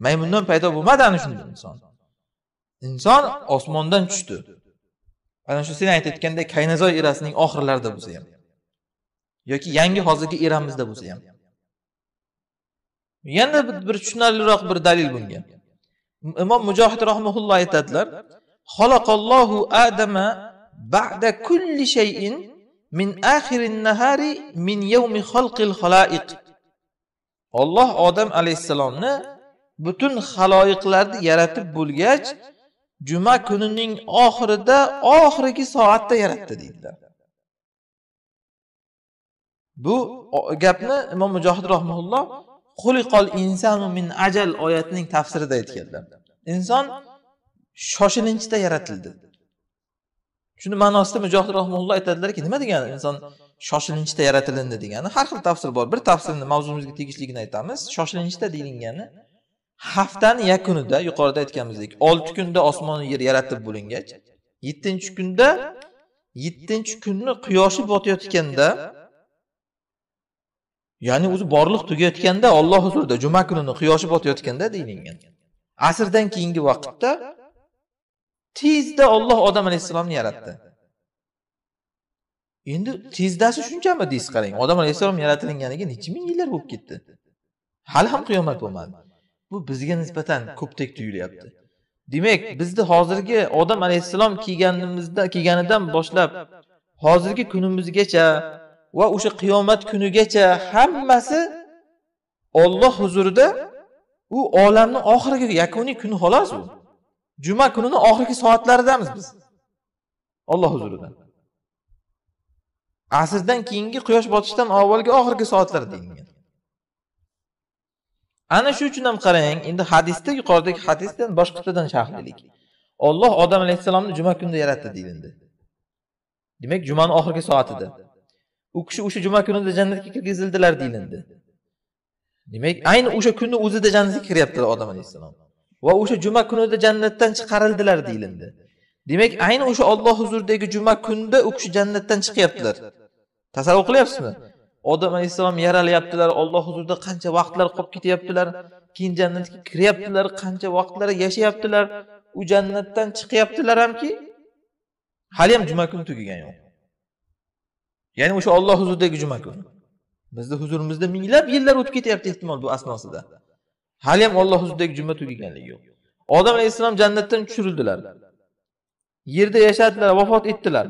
maymundan paydo bo'lmadi ana shunda inson inson osmondan tushdi ana shu sen aytayotganday kaynazoy erasining oxirlarida bo'lsa ham yoki yangi hozirgi eramizda bo'lsa ham yana bir tushunarliroq bir dalil bunga imom mujohid rahmaulloh aytadilar adama ba'da kulli shay'in min axirin nahari min yawmi xalqil xaloiq Alloh odam alayhisalomni butun xaloyiqlarni yaratib bo'lgach juma kunining oxirida oxirgi soatda yaratdi deydilar bu gapni imom mujohid rahmaulloh xuliqol insanu min ajal oyatining tafsirida aytganlar inson shoshilinchda yaratildi shuni ma'nosida mujohid rahmonulloh aytadilarki nima degani inson shoshilinchda yaratilindi degani har xil tafsir bor bir tafsirni mavzumizga tegishligini aytamiz shoshilinchda deyilgani haftani yakunida yuqorida aytganimizdek olti kunda osmon yer yaratib bo'lingach yettinchi kunda yettinchi kunni quyoshi botayotganda ya'ni o'zi borliq tugayotganda olloh huzurida juma kunini quyoshi botayotganda deyilgan asrdan keyingi vaqtda tezda olloh odam alayhissalomni yaratdi endi tezdasi shunchami deysiz qarang odam alayhissalom yaratilinganiga necha ming yillar bo'lib ketdi hali ham qiyomat bo'lmadi bu bizga nisbatan ko'pdek tuyulyapti demak bizni hozirgi odam alayhissalom kelganimizda kelganidan boshlab hozirgi kunimizgacha va o'sha qiyomat kunigacha hammasi olloh huzurida u olamni oxirgi yakuniy kuni xolos u juma kunini oxirgi soatlaridamiz biz olloh huzurida asrdan ah, keyingi quyosh botishdan avvalgi oxirgi soatlar deyilgan ana shu uchun ham qarang endi hadisda yuqoridagi hadisdan boshqachadan sharhlaylik olloh odam alayhissalomni juma kunida yaratdi deyildi demak jumani oxirgi soatida u kishi o'sha juma kunida jannatga kirgizildilar deyilindi demak ayni o'sha kunni o'zida jannatga kiryaptilar odam alayhissalom va o'sha juma kunida jannatdan chiqarildilar deyilindi demak ayni o'sha Alloh huzuridagi juma kunida u kishi jannatdan chiqyaptilar tasavvur qilyapsizmi odam alayhissalom yaralyaptilar Alloh huzurida qancha vaqtlar qolib ketyaptilar keyin jannatga kiryaptilar qancha vaqtlar yashayaptilar u jannatdan chiqyaptilar hamki hali ham juma kuni tugagani yo'q ya'ni o'sha Alloh huzuridagi juma kuni bizni huzurimizda minglab yillar o'tib ketyapti ehtimol bu asnosida hali ham olloh huzuridagi juma tugaganligi yo'q odam alayhissalom jannatdan tushirildilar yerda yashadilar vafot etdilar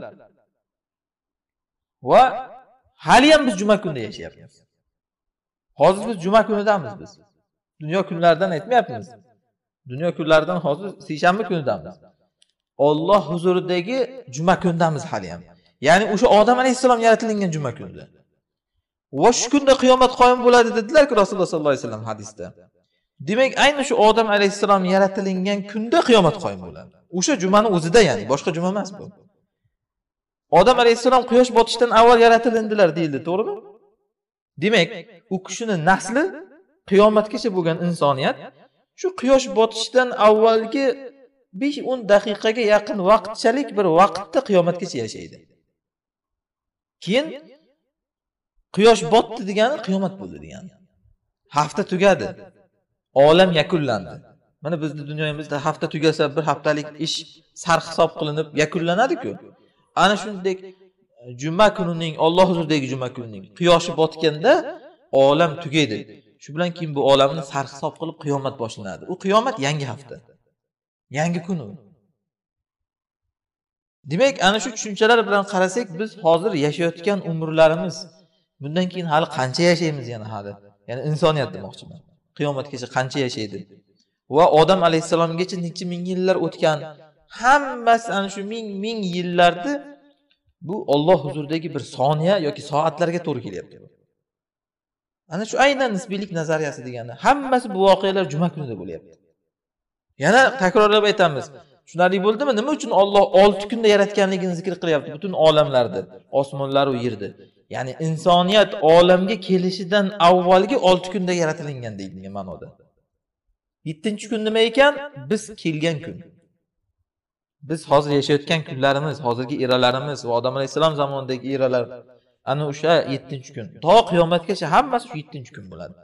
va hali ham biz juma kunida yashayapmiz hozir biz juma kunidamiz biz dunyo kunlaridan aytmayapmiz dunyo kunlaridan hozir seshanba kunidamiz olloh huzuridagi juma kunidamiz hali ham ya'ni o'sha odam alayhissalom yaratilgan juma kunida va shu kunda qiyomat qoyim bo'ladi dedilarku rasululloh sollallohu alayhi vasallam hadisda demak ayni shu odam alayhissalom yaratilingan kunda qiyomat qoyim bo'ladi o'sha jumani o'zida ya'ni boshqa juma emas bu odam alayhissalom quyosh botishdan avval yaratilindilar deyildi to'g'rimi demak u kishini nasli qiyomatgacha bo'lgan insoniyat shu quyosh botishdan avvalgi besh o'n daqiqaga yaqin vaqtchalik bir vaqtda qiyomatgacha yashaydi keyin quyosh botdi degani qiyomat bo'ldi degani hafta tugadi olam yakunlandi mana bizni dunyomizda hafta tugasa bir haftalik ish sarhisob qilinib yakunlanadiku ana shunday juma kunining olloh huzuridagi juma kunining quyoshi botganda olam tugaydi shu bilan keyin bu olamni sarhisob qilib qiyomat boshlanadi u qiyomat yangi hafta yangi kun u demak ana shu tushunchalar bilan qarasak biz hozir yashayotgan umrlarimiz bundan keyin hali qancha yashaymiz yana hali ya'ni insoniyat demoqchiman qiyomatgacha qancha yashaydi va odam alayhissalomgacha necha ming yillar o'tgan hammasi ana shu ming ming yillarni bu olloh huzuridagi bir soniya yoki soatlarga to'g'ri kelyapti ana shu aynan nisbiylik nazariyasi degani hammasi bu voqealar juma kunida bo'lyapti yana takrorlab aytamiz tushunarli bo'ldimi nima uchun olloh olti kunda yaratganligini zikr qilyapti butun olamlarni osmonlaru yerni ya'ni insoniyat olamga kelishidan avvalgi olti kunda yaratilgan deydigan ma'noda yettinchi kun nima ekan biz kelgan kun biz hozir yashayotgan kunlarimiz hozirgi eralarimiz va odam alayhissalom zamonidagi eralar ana o'sha yettinchi kun to qiyomatgacha hammasi shu yettinchi kun bo'ladi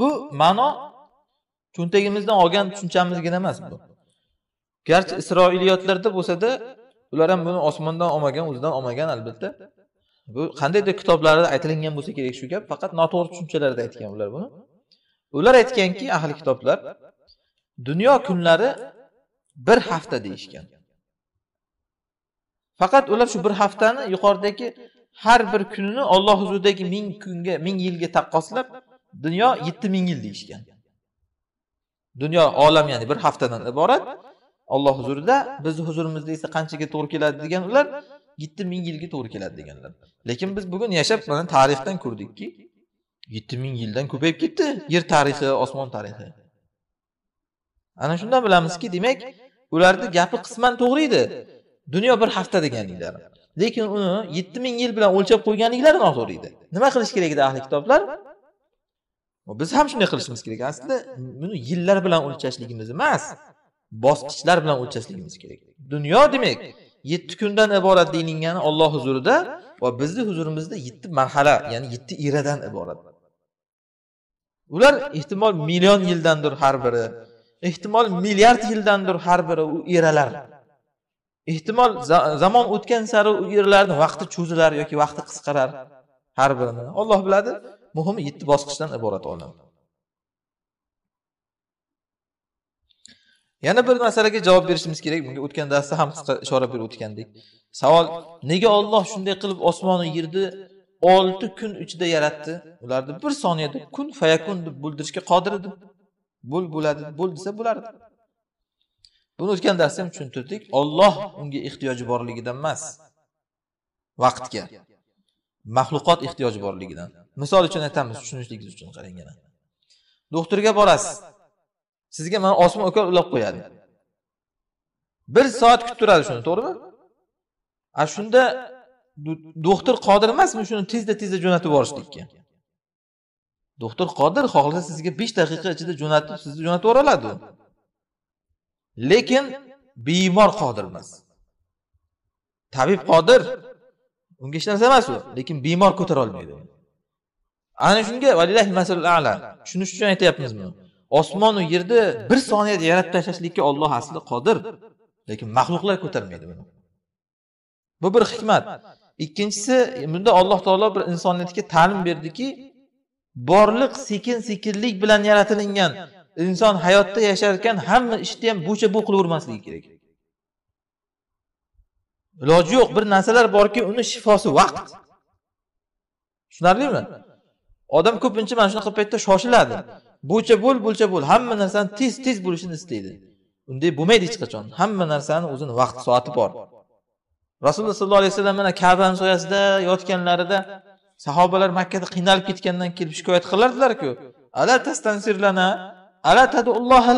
bu ma'no cho'ntagimizdan olgan tushunchamizgina emas bu garchi isroiliyotlarda bo'lsada ular ham buni osmondan olmagan o'zidan olmagan albatta bu qandaydir kitoblarda aytilingan bo'lsa kerak shu gap faqat noto'g'ri tushunchalarda aytgan ular buni ular aytganki ahli kitoblar dunyo kunlari bir hafta deyishgan faqat ular shu bir haftani yuqoridagi har bir kunini olloh huzuridagi ming kunga ming yilga taqqoslab dunyo yetti ming yil deyishgan dunyo olam ya'ni bir haftadan iborat Alloh huzurida bizni huzurimizda esa qanchaga to'g'ri keladi degan ular yetti ming yilga to'g'ri keladi deganlar lekin biz bugun yashab mana tarixdan ko'rdikki yetti ming yildan ko'payib ketdi yer tarixi osmon tarixi ana shundan bilamizki demak ularni gapi qisman to'g'ri edi dunyo bir hafta deganinglar lekin uni yetti ming yil bilan o'lchab qo'yganliklari noto'g'ri edi nima qilish kerak edi ahli kitoblar biz ham shunday qilishimiz kerak aslida buni yillar bilan o'lchashligimiz emas bosqichlar bilan o'lchashligimiz kerak dunyo demak yetti kundan iborat deyilgani olloh huzurida va bizni huzurimizda yetti marhala ya'ni yetti eradan iborat ular ehtimol million yildandir har biri ehtimol milliard yildandir har biri u eralar ehtimol zamon o'tgan sari u erlarni vaqti cho'zilar yoki vaqti qisqarar har birini olloh biladi muhimi yetti bosqichdan iborat olam yana bir masalaga javob berishimiz kerak bunga o'tgan darsda ham qisqa ishora berib o'tgandik savol nega olloh shunday qilib osmonu yerni olti kun ichida yaratdi ularni bir soniyada kun fayakun deb bo'ldirishga qodir edi bo'l bo'ladi bo'l desa bo'lardi buni o'tgan darsda ham tushuntirdik olloh unga ehtiyoji borligidan emas vaqtga maxluqot ehtiyoji borligidan misol uchun aytamiz tushunishligingiz uchun qarang yana doktorga borasiz sizga mana osmon uka ulab qo'yadi bir soat kutib turadi shuni to'g'rimi a shunda doktor qodir emasmi shuni tezda tezda jo'natib yuborishlikka doktor qodir xohlasa sizga besh daqiqa ichida jo'natib sizni jo'natib yubora oladi lekin bemor qodir emas tabib qodir unga hech narsa emas u lekin bemor ko'tara olmaydi ana shunga valillahi masalul ala tushunish uchun aytyapmiz buni osmonu yerni bir soniyada yaratib tashlashlikka olloh asli qodir lekin maxluqlar ko'tarmaydi buni bu bir hikmat ikkinchisi bunda alloh taolo bir insoniyatga ta'lim berdiki borliq sekin sekinlik bilan yaratilingan inson hayotda yashar ekan hamma ishni ham bo'cha bu qilavermasligi kerak iloji yo'q bir narsalar borki uni shifosi vaqt tushunarlimi odam ko'pincha mana shunaqa paytda shoshiladi bo'cha bo'l bo'lcha bo'l hamma narsani tez tez bo'lishini istaydi unday bo'lmaydi hech qachon hamma narsani o'zini vaqti soati bor rasululloh sollallohu alayhi vasallam mana kabani soyasida yotganlarida sahobalar makkada qiynalib ketgandan kelib shikoyat qilardilarku ala tastansirlana ala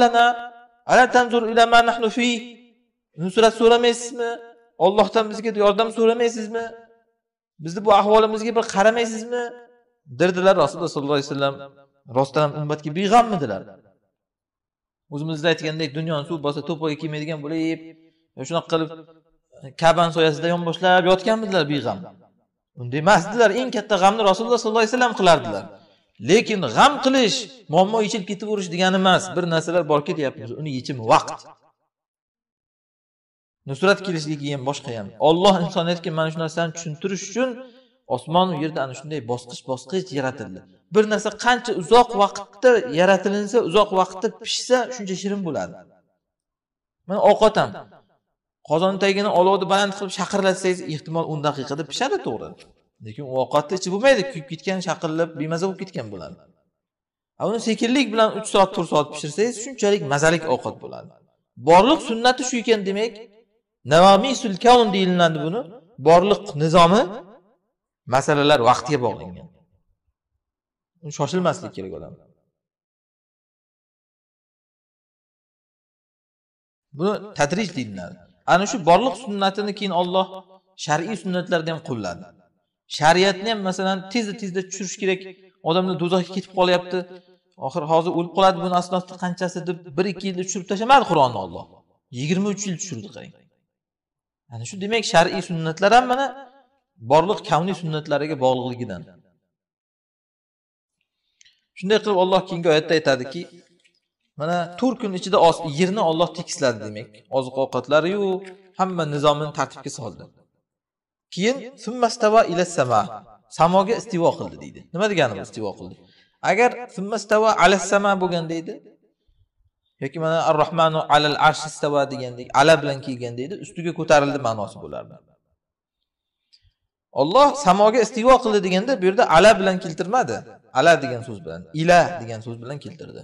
lana ala tanzur ila ma nahnu fi nusrat so'ramaysizmi ollohdan bizga yordam so'ramaysizmi bizni bu ahvolimizga bir qaramaysizmi derdilar rasululloh sollallohu alayhi vasallam rostdan ham ummatga beg'ammidilar o'zimizda aytgandek dunyoni suv bosa to'poga kelmaydigan bo'lib shunaqa qilib kabani soyasida yonboshlab yotganmidilar beg'am unday emasdilar eng katta g'amni rasululloh sollallohu alayhi vasallam qilardilar lekin g'am qilish muammo yechilib ketaverish degani emas bir narsalar bor ketyapmiz uni yechimi vaqt nusrat kelishligi ham boshqa ham olloh insoniyatga mana shu narsani tushuntirish uchun osmonu yerda ana shunday bosqich bosqich yaratildi bir narsa qancha uzoq vaqtda yaratilinsa uzoq vaqtda pishsa shuncha shirin bo'ladi mana ovqat ham qozon tagini olovni baland qilib shaqirlatsangiz ehtimol o'n daqiqada pishadi to'g'ri lekin u ovqatni ichi bo'lmaydi kuyib ketgan shaqirlab bemaza bo'lib ketgan bo'ladi uni sekinlik bilan uch soat to'rt soat pishirsangiz shunchalik mazalik ovqat bo'ladi borliq sunnati shu ekan demak navamisul kaun deyiladi buni borliq nizomi masalalar vaqtga bog'langan shoshilmaslik kerak odam buni tadrij deyiladi ana shu borliq sunnatini keyin olloh shar'iy sunnatlarda ham qo'lladi shariatni ham masalan tezda tezda tushirish kerak odamlar do'zaxga ketib qolyapti oxiri hozir o'lib qoladi buni asnosida qanchasi deb bir ikki yilda tushirib tashlamadi qur'onni olloh yigirma uch yil tushirdi qarang ana shu demak shar'iy sunnatlar ham mana borliq kavniy sunnatlariga bog'liqligidan shunday qilib Alloh keyingi oyatda aytadiki mana 4 kun ichida yerni Alloh tekisladi demak oziq ovqatlari-yu hamma nizomini tartibga soldi keyin summastava ila sama samoga istivo qildi deydi nima degani bu istivo qildi agar summastava ala sama bo'lganda edi yoki mana ar rohmanu alal arsh istava degandek ala bilan kelganda edi ustiga ko'tarildi ma'nosi bo'lardi Alloh samoga istivo qildi deganda bu yerda ala bilan keltirmadi ala degan so'z bilan ila degan so'z bilan keltirdi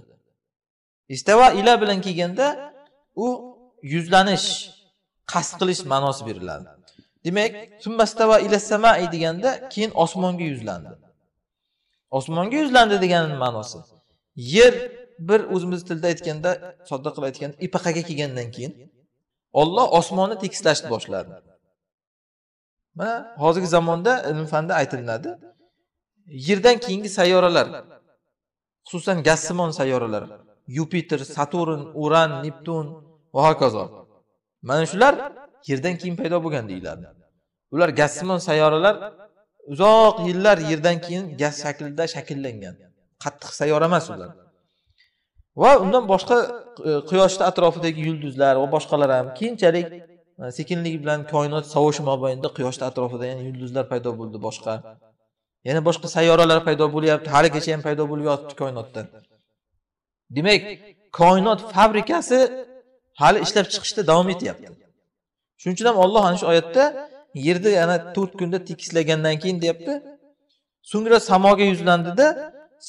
istava ila bilan kelganda u yuzlanish qasd qilish ma'nosi beriladi demak summastava ila samai deganda keyin osmonga yuzlandi osmonga yuzlandi deganini ma'nosi yer bir o'zimiz tilda aytganda sodda qilib aytganda ipaqaga kelgandan keyin olloh osmonni tekislashni boshladi mana hozirgi zamonda ilm fanda aytilinadi yerdan keyingi sayyoralar xususan gassimon sayyoralar yupiter saturn uran neptun va hokazo mana shular yerdan keyin paydo bo'lgan deyiladi ular gassimon sayyoralar uzoq yillar yerdan keyin gaz shaklida shakllangan qattiq sayyora emas ular va undan boshqa e, quyoshni atrofidagi yulduzlar va boshqalar ham keyinchalik e, sekinlik bilan koinot sovishi mobaynida quyoshni atrofida yana yulduzlar paydo bo'ldi boshqa yana boshqa sayyoralar paydo bo'lyapti hali kecha ham paydo bo'lib yotibdi koinotda demak koinot fabrikasi hali ishlab chiqishda davom etyapti shuning uchun ham olloh ana shu oyatda yerni yana to'rt kunda tekislagandan keyin deyapti so'ngra samoga yuzlandida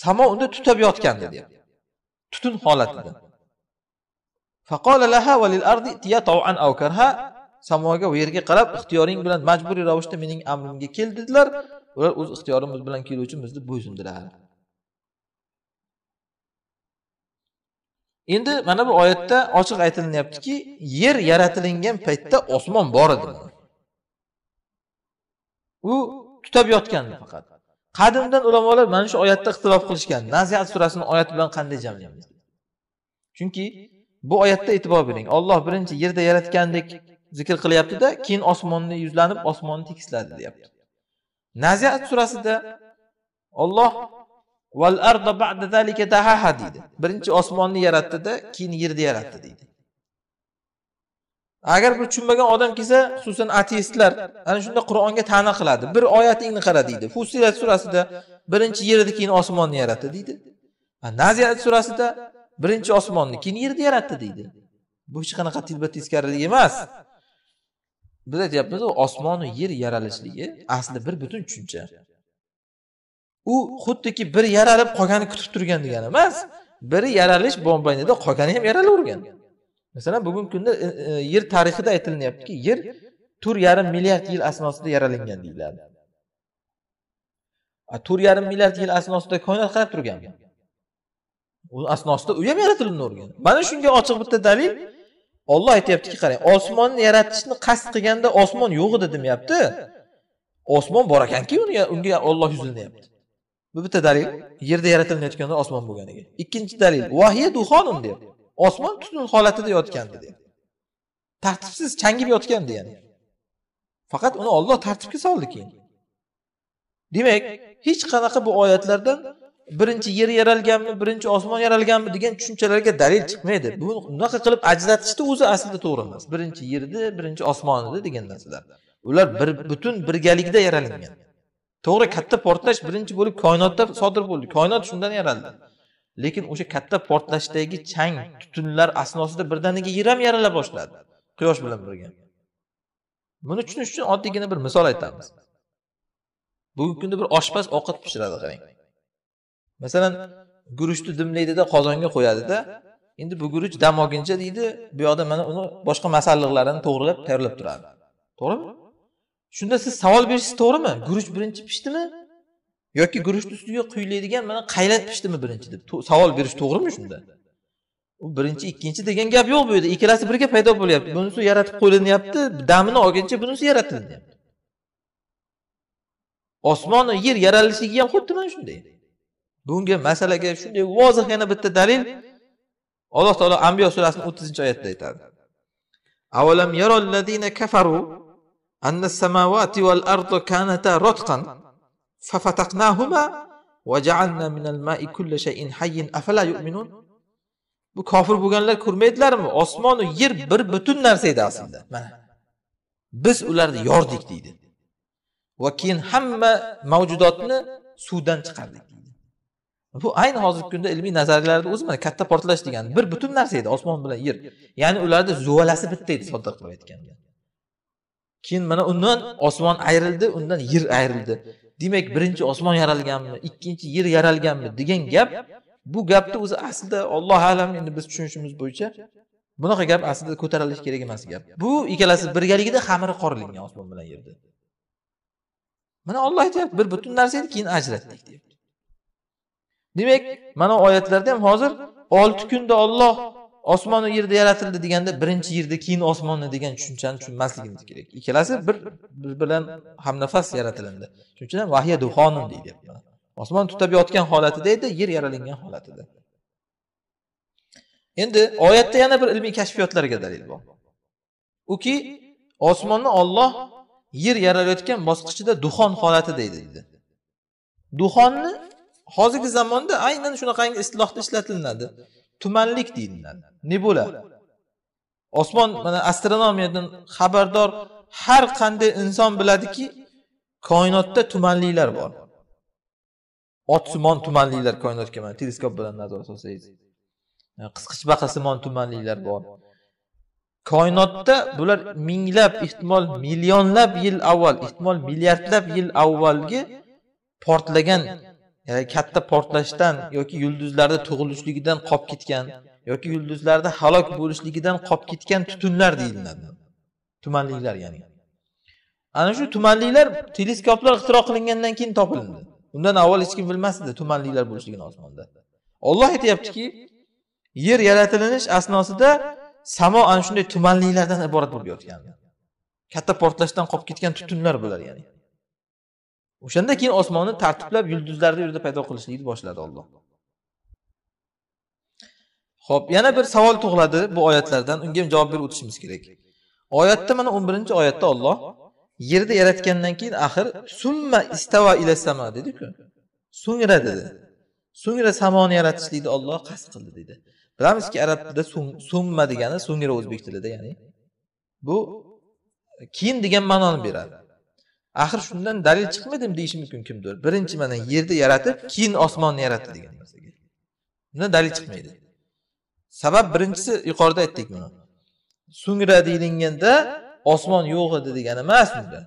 samo unda tutab yotgandi deyapti tutun holatida samoga va yerga qarab ixtiyoring bilan majburiy ravishda mening amrimga kel dedilar ular o'z ixtiyorimiz bilan keluvchimizni bizni bo'ysundilar endi mana bu oyatda ochiq aytilinyaptiki yer yaratilingan paytda osmon bor edi u tutab yotgandi faqat qadimdan ulamolar mana shu oyatda ixtilof qilishgan nasihat surasini oyati bilan qanday jamlaymiz chunki bu oyatda e'tibor bering olloh birinchi yerda yaratgandek zikr qilyaptida keyin osmonni yuzlanib osmonni tekisladi deyapti naziat surasida olloh val zalika deydi birinchi osmonni yaratdida keyin yerni yaratdi deydi agar bu tushunmagan odam kelsa xususan ateistlar ana shunda qur'onga ta'na qiladi bir oyatingni qara deydi fusilat surasida birinchi yerni keyin osmonni yaratdi deydi naziyat surasida birinchi osmonni keyin yerni yaratdi deydi bu hech qanaqa tilba teskarilik emas biz aytyapmiz osmonu yer yaralishligi aslida bir butun tushuncha u xuddiki bir yaralib qolgani kutib turgan degani emas biri yaralish bombaynida qolgani ham yaralavergan masalan bugungi kunda e, e, yer tarixida aytilinyaptiki yer to'rt yarim milliard yil asnosida yaralangan deyiladi to'rt yarim milliard yil asnosida koinot qarab turgan u asnosida u ham yaratilinvergan mana shunga ochiq bitta dalil olloh aytyaptiki qarang osmonni yaratishni qasd qilganda osmon yo'q edi demayapti osmon bor ekanki unga unga olloh yuzlanyapti bu bitta dalil yerda yaratilayotganda osmon bo'lganiga ikkinchi dalil vahiya duxonun deyapti osmon tutun holatida yotgandi deyapti tartibsiz changib yotgandi ya'ni faqat uni olloh tartibga soldi keyin demak hech qanaqa bu oyatlardan birinchi yer yaralganmi birinchi osmon yaralganmi degan tushunchalarga dalil chiqmaydi bu bunaqa qilib ajratishni o'zi aslida to'g'ri emas birinchi yerda birinchi osmonida degan narsalar ular bir butun birgalikda yaralingan to'g'ri katta portlash birinchi bo'lib koinotda sodir bo'ldi koinot shundan yaraldi lekin o'sha katta portlashdagi chang tutunlar asnosida birdaniga yer ham yarala boshladi quyosh bilan birga buni tushunish uchun oddiygina bir misol aytamiz bugungi kunda bir oshpaz ovqat pishiradi qarang masalan guruchni dimlaydida qozonga qo'yadida endi bu guruch dam olguncha deydi bu yoqda mana uni boshqa masalliqlarini to'g'rilab tayyorlab turadi to'g'rimi shunda siz savol berishingiz to'g'rimi guruch birinchi pishdimi yoki guruchni ustiga quyiladigan mana qaylat pishdimi birinchi deb savol berish to'g'rimi shunda u birinchi ikkinchi degan gap yo'q bu yerda ikkalasi birga paydo bo'lyapti bunisi yaratib qo'yilinyapti damini olguncha bunisi yaratilyapti osmon yer yaralishligi ham xuddi mana shunday bunga masalaga shunday vozih yana bitta dalil alloh taolo ambiyo surasini o'ttizinchi oyatida aytadi أولم يرى الذين كفروا أن السماوات والأرض كانتا رتقا ففتقناهما وجعلنا minal mai kulla shayin hayyin afala yu'minun bu kofir bo'lganlar ko'rmaydilarmi osmonu yer bir butun narsa edi aslida mana biz ularni yordik deydi va keyin hamma mavjudotni suvdan chiqardik bu ayni hozirgi kunda ilmiy nazariyalarda o'zi mana katta portlash degani bir butun narsa edi osmon bilan yer ya'ni ularni zuvalasi bitta edi sodda qilib aytganda keyin mana undan osmon ayrildi undan yer ayrildi demak birinchi osmon yaralganmi ikkinchi yer yaralganmi degan gap bu gapni o'zi aslida alloh alam endi biz tushunishimiz bo'yicha bunaqa gap aslida ko'tarilishi kerak emas gap bu ikkalasi birgaligida xamiri qorilingan osmon bilan yerda mana olloh aytyapti bir butun narsa edi keyin ajratdik deyapti demak mana oyatlarda ham hozir olti kunda olloh osmonu yerda yaratildi deganda birinchi yerda keyin osmonni degan tushunchani tushunmasligimiz kerak ikkalasi bir bir bilan hamnafas yaratilindi shuning uchun ham vahiya duxonin deyilyapti osmon tutab yotgan holatida edi yer yaralingan holatida endi oyatda yana bir ilmiy kashfiyotlarga dalil bor uki osmonni olloh yer yaralayotgan bosqichida duxon holatida edi dedi duxonni hozirgi zamonda aynan shunaqangi istilohda ishlatilinadi tumanlik deyiladi bo'ladi osmon mana astronomiyadan xabardor har qanday inson biladiki koinotda tumanliklar bor otsimon tumanliklar koinotga mana teleskop bilan nazar solsangiz qisqichbaqasimon tumanliklar bor koinotda bular minglab ehtimol millionlab yil avval ehtimol milliardlab yil avvalgi portlagan katta portlashdan yoki yulduzlarda tug'ilishligidan qolib ketgan yoki yulduzlarda halok bo'lishligidan qolib ketgan tutunlar deyiladi tumanliklar ya'ni ana shu tumanliklar teleskoplar ixtiro qilingandan keyin topildi undan avval hech kim bilmasdi tumanliklar bo'lishligini osmonda olloh aytyaptiki yer yaratilinish asnosida samo ana shunday tumanliklardan iborat bo'lib yotgan katta portlashdan qolib ketgan tutunlar bular ya'ni o'shanda keyin osmonni tartiblab yulduzlarni yerda paydo qilishlikni boshladi olloh ho'p yana bir savol tug'iladi bu oyatlardan unga ham javob berib o'tishimiz kerak oyatda mana o'n birinchi oyatda olloh yerni yaratgandan keyin axir summa istava ila sama dediku so'ngra dedi so'ngra samoni yaratishlikni olloh qasd qildi dedi bilamizki arab tilida summa degani so'ngra o'zbek tilida ya'ni bu keyin degan ma'noni beradi axir shundan dalil chiqmadimi deyishi mumkin kimdir birinchi mana yerni yaratib keyin osmonni yaratdi degan bundan dalil chiqmaydi sabab birinchisi yuqorida aytdik buni so'ngra deyilganda osmon yo'q edi degani emas unda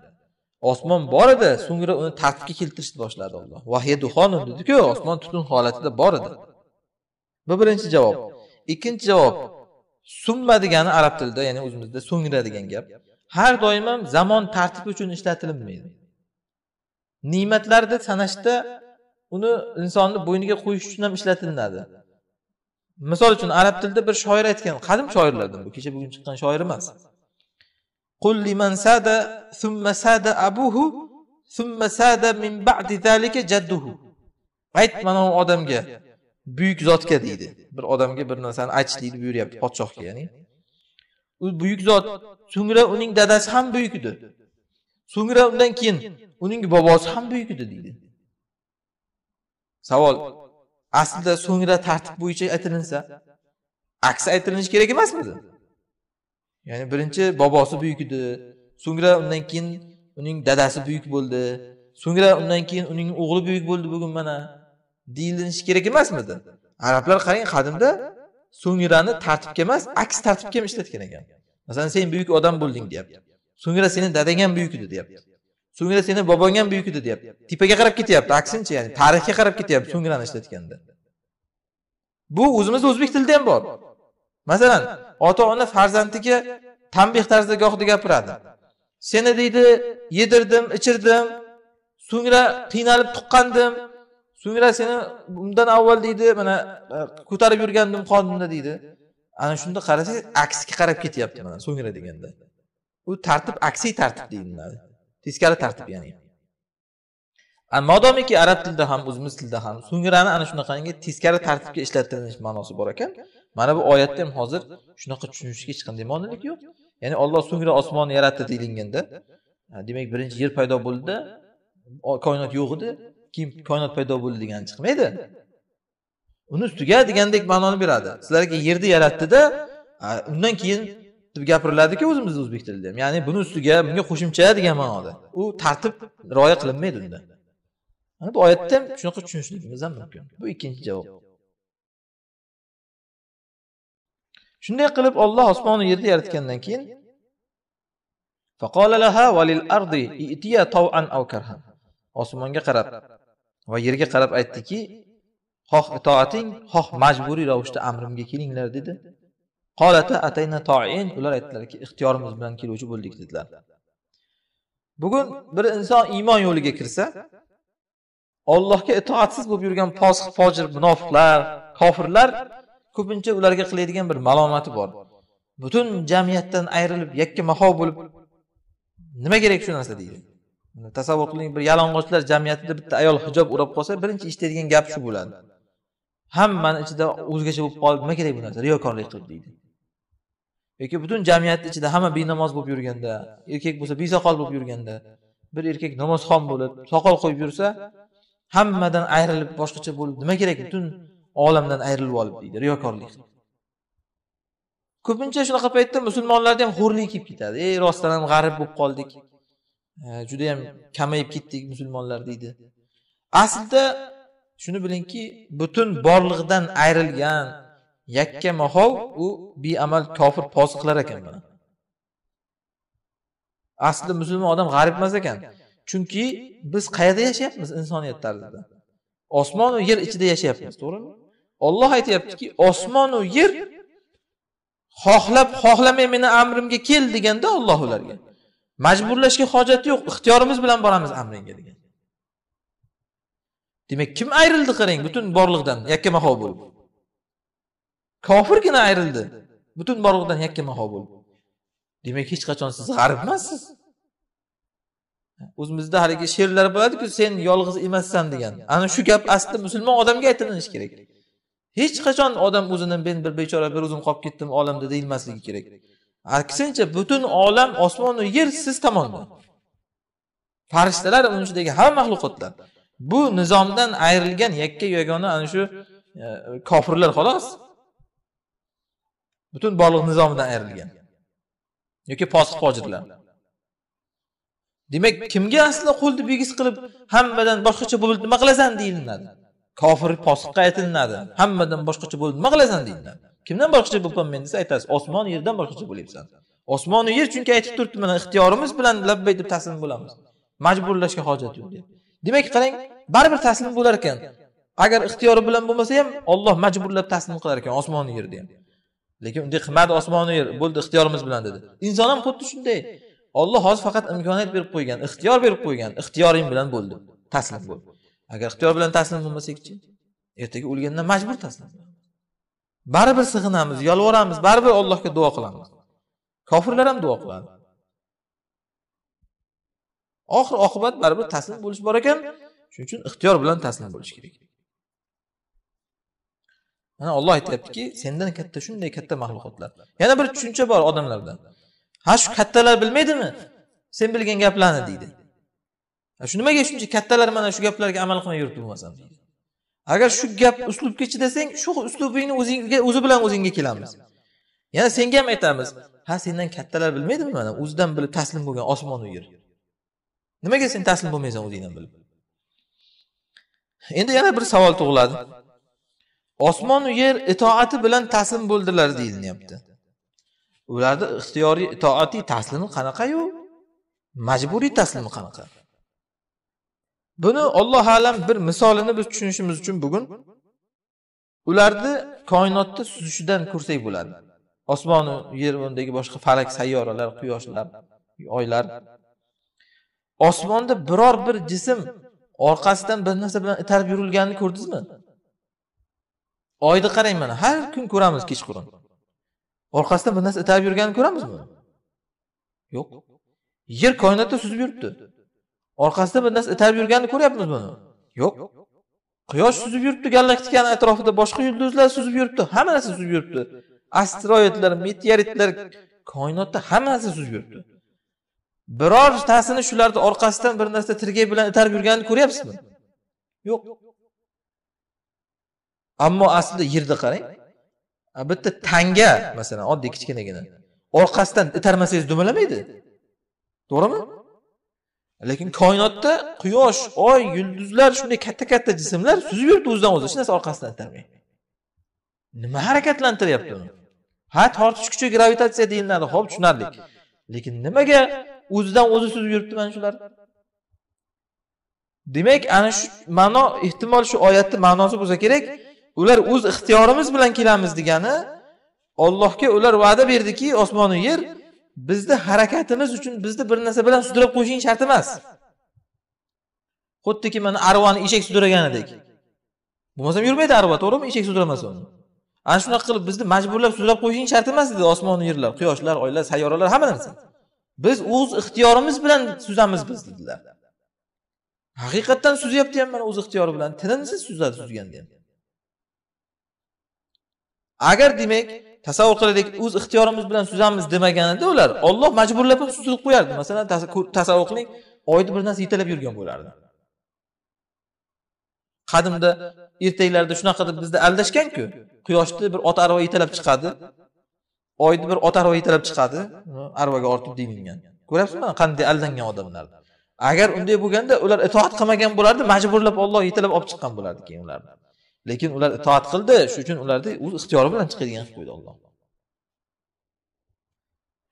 osmon bor edi so'ngra uni tartibga keltirishni boshladi olloh vahiya duxon dediku osmon tutun holatida bor edi bu birinchi javob ikkinchi javob summa degani arab tilida ya'ni o'zimizda so'ngra degan gap har doim ham zamon tartibi uchun ishlatilinmaydi ne'matlarni sanashda uni insonni bo'yniga qo'yish uchun ham ishlatilinadi misol uchun arab tilida bir shoir aytgan qadim shoirlardan bu kecha bugun chiqqan shoir emas ayt mana u odamga buyuk zotga deydi bir odamga bir narsani aytish deydi buyuryapti podshohga ya'ni u buyuk zot so'ngra uning dadasi ham buyuk edi so'ngra undan keyin uning bobosi ham buyuk edi deydi savol aslida so'ngra tartib bo'yicha aytilinsa aksi aytilinishi kerak emasmidi ya'ni birinchi bobosi buyuk edi so'ngra undan keyin uning dadasi buyuk bo'ldi so'ngra undan keyin uning o'g'li buyuk bo'ldi bugun mana deyilishi kerak emasmidi arablar qarang qadimda so'ngrani tartibga emas aks tartibga ham ishlatgan ekan masalan sen buyuk odam bo'lding deyapti so'ngra seni dadang ham buyuk edi deyapti so'ngra seni bobong ham buyuk edi deyapti tepaga qarab ketyapti aksincha ya'ni tarixga qarab ketyapti so'ngrani ishlatganda bu o'zimizni o'zbek tilida ham bor masalan ota ona farzandiga tanbeh tarzida gohida gapiradi seni deydi yedirdim ichirdim so'ngra qiynalib tuqqandim so'ngra seni undan avval deydi mana e, ko'tarib yurgandim qornimda deydi ana shunda qarasangiz aksiga qarab ketyapti mana so'ngra deganda u tartib aksiy tartib deyiladi teskari tartib ya'ni modomiki arab tilida ham o'zimiz tilida ham so'ngrani ana shunaqangi teskari tartibga ishlatilish ma'nosi bor ekan mana bu oyatda ham hozir shunaqa tushunishga hech qanday monilik yo'q ya'ni olloh so'ngra osmonni yaratdi deyilganda demak birinchi yer paydo bo'ldida koinot yo'q edi keyin koinot paydo bo'ldi degani chiqmaydi uni ustiga degandek ma'noni beradi sizlarga yerni yaratdida undan keyin deb gapiriladiku o'zimizni o'zbek tilida ham ya'ni buni ustiga bunga qo'shimcha degan ma'noda u tartib rioya qilinmaydi unda bu oyatda ham shunaqa tushunishligimiz ham mumkin bu ikkinchi javob shunday qilib olloh osmonni yerni yaratgandan keyin osmonga qarab va yerga qarab aytdiki xoh itoating xoh majburiy ravishda amrimga kelinglar dedi qolata atayna toin ular aytdilarki ixtiyorimiz bilan keluvchi bo'ldik dedilar bugun bir inson iymon yo'liga kirsa ollohga itoatsiz bo'lib yurgan posiq fojir munofiqlar kofirlar ko'pincha ularga qiladigan bir malomati bor butun jamiyatdan ayrilib yakka maho bo'lib nima kerak shu narsa deydi tasavvur qiling bir yalang'ochlar jamiyatida bitta ayol hijob o'rab qolsa birinchi eshitadigan gap shu bo'ladi hammani ichida o'zgacha bo'lib qoldi nima kerak bu narsa riyokorlik qilib deydi yoki butun jamiyatni ichida hamma benamoz bo'lib yurganda erkak bo'lsa besoqol bo'lib yurganda bir erkak namozxon bo'lib soqol qo'yib yursa hammadan ayrilib boshqacha bo'lib nima kerak butun olamdan ayrilib olib deydi riyokorlik ko'pincha shunaqa paytda musulmonlarda ham xo'rlik kelib ketadi ey rostdan ham g'arib bo'lib qoldik juda yam kamayib ketdik musulmonlar deydi aslida shuni bilingki butun borlig'idan ayrilgan yakka mahov u beamal kofir posiqlar ekan mana aslida musulmon odam g'arib emas ekan chunki biz qayerda yashayapmiz insoniyat tarzida osmonu yer ichida yashayapmiz to'g'rimi olloh aytyaptiki osmonu yer xohlab xohlamay meni amrimga kel deganda olloh ularga majburlashga hojati yo'q ixtiyorimiz bilan boramiz amringga degan demak kim ayrildi qarang butun borliqdan maho bo'lib kofirgina ayrildi butun borliqdan maho bo'lib demak hech qachon siz g'arib emassiz o'zimizda haligi she'rlar bo'ladiku sen yolg'iz emassan degan ana shu gap aslida musulmon odamga aytilinishi kerak hech qachon odam o'zini men bir bechora bir o'zim qolib ketdim olamda deyilmasligi kerak aksincha butun olam osmonu yer siz tomonda farishtalar uni ichidagi hamma maxluqotlar bu nizomdan ayrilgan yakka yagona ana shu kofirlar xolos butun borliq nizomidan ayrilgan yoki posiq fojirlar demak kimga aslida qo'lni bigiz qilib hammadan boshqacha bo'lib nima qilasan deyilinadi kofir posiqqa aytilinadi hammadan boshqacha bo'lib nima qilasan deyiladi kimdan boshqacha bo'lganmen desa aytasiz osmon yerdan boshqacha bo'lyapsan osmonu yer chunki aytib turibdi mana ixtiyorimiz bilan labbay deb taslim bo'lamiz majburlashga hojat yo'q deb demak qarang baribir taslim bo'lar ekan agar ixtiyori bilan bo'lmasa ham olloh majburlab taslim qilar ekan osmonu yerni ham lekin unday qilmadi osmonu yer bo'ldi ixtiyorimiz bilan dedi inson ham xuddi shunday olloh hozir faqat imkoniyat berib qo'ygan ixtiyor berib qo'ygan ixtiyoring bilan bo'ldi taslim bo'l agar ixtiyor bilan taslim bo'lmasakchi ertaga o'lganda majbur taslim baribir sig'inamiz yolvoramiz baribir allohga duo qilamiz kofirlar ham duo qiladi oxir oqibat baribir taslim bo'lish bor ekan shuning uchun ixtiyor bilan taslim bo'lish kerak mana olloh aytyaptiki sendan katta shunday katta maxluqotlar yana bir tushuncha bor odamlarda ha shu kattalar bilmaydimi sen bilgan gaplarni deydi shu nimaga shuncha kattalar mana shu gaplarga amal qilmay yuribdi bo'lmasam deydi agar shu gap uslubgacha desang shu uslubingni o'zingga o'zi bilan o'zingga kelamiz yana senga ham aytamiz ha sendan kattalar bilmaydimi mana o'zidan bilib taslim bo'lgan osmonu yer nimaga sen taslim bo'lmaysan o'zingdan bilib endi yana bir savol tug'iladi osmonu yer itoati bilan taslim bo'ldilar deyilyapti ularni ixtiyoriy itoatiy taslimi qanaqayu majburiy taslimi qanaqa buni olloh alam bir misolini biz tushunishimiz uchun bugun ularni koinotda suzishidan ko'rsak bo'ladi osmonu yer undagi boshqa falak sayyoralar quyoshlar oylar osmonda biror bir jism orqasidan bir narsa bilan itarib yurilganini ko'rdingizmi oyni qarang mana har kun ko'ramiz kechqurun orqasidan bir narsa itarib yurganini ko'ramizmi yo'q yer koinotda suzib yuribdi orqasida bir narsa itarib yurganini ko'ryapmiz buni yo'q quyosh suzib yuribdi galaktikani atrofida boshqa yulduzlar suzib yuribdi hamma narsa suzib yuribdi asteroidlar meteoritlar koinotda hamma narsa suzib yuribdi birortasini shularni orqasidan bir narsa tirgak bilan itarib yurganini ko'ryapsizmi yo'q ammo aslida yerni qarang bitta tanga masalan oddiy kichkinagina orqasidan itarmasangiz dumalamaydi to'g'rimi lekin koinotda quyosh oy yulduzlar shunday katta katta jismlar suzib yuribdi o'zidan o'zi hech narsa orqasidan tarmay nima harakatlantiryapti uni ha tortish kuchi gravitatsiya deyiladi ho'p tushunarlik lekin nimaga o'zidan o'zi suzib yuribdi mana shular demak ana shu ma'no ehtimol shu oyatni ma'nosi bo'lsa kerak ular o'z ixtiyorimiz bilan kelamiz degani ollohga ular va'da berdiki osmonu yer bizni harakatimiz uchun bizni bir narsa bilan sudrab qo'yishing shart emas xuddiki mana arvani eshak sudraganidek bo'lmasam yurmaydi arva to'g'rimi eshak sudramasa uni ana shunaqa qilib bizni majburlab sudrab qo'yishing shart emas dedi osmonu yerlar quyoshlar oylar sayyoralar hamma narsa biz o'z ixtiyorimiz bilan suzamiz biz dedilar haqiqatdan suzyapti ham mana o'z ixtiyori bilan tinimsiz suzadi suzganda ham agar demak tasavvur qilaylik o'z ixtiyorimiz bilan suzamiz demaganida ular olloh majburlab ham suzib qo'yardi masalan tasavvur qiling oyni bir narsa yetalab yurgan bo'lardi qadimda ertaklarda shunaqa deb bizni aldashganku quyoshni bir ot arava yetalab chiqadi oyni bir ot arava yetalab chiqadi arvaga ortib deyilgan ko'ryapsizmi qanday aldangan odamlar agar unday bo'lganda ular itoat qilmagan bo'lardi majburlab olloh yetalab olib chiqqan bo'lardi keyin ularni lekin ular itoat qildi shuning uchun ularni o'z ixtiyori bilan chiqadigan qilib qo'ydi alloh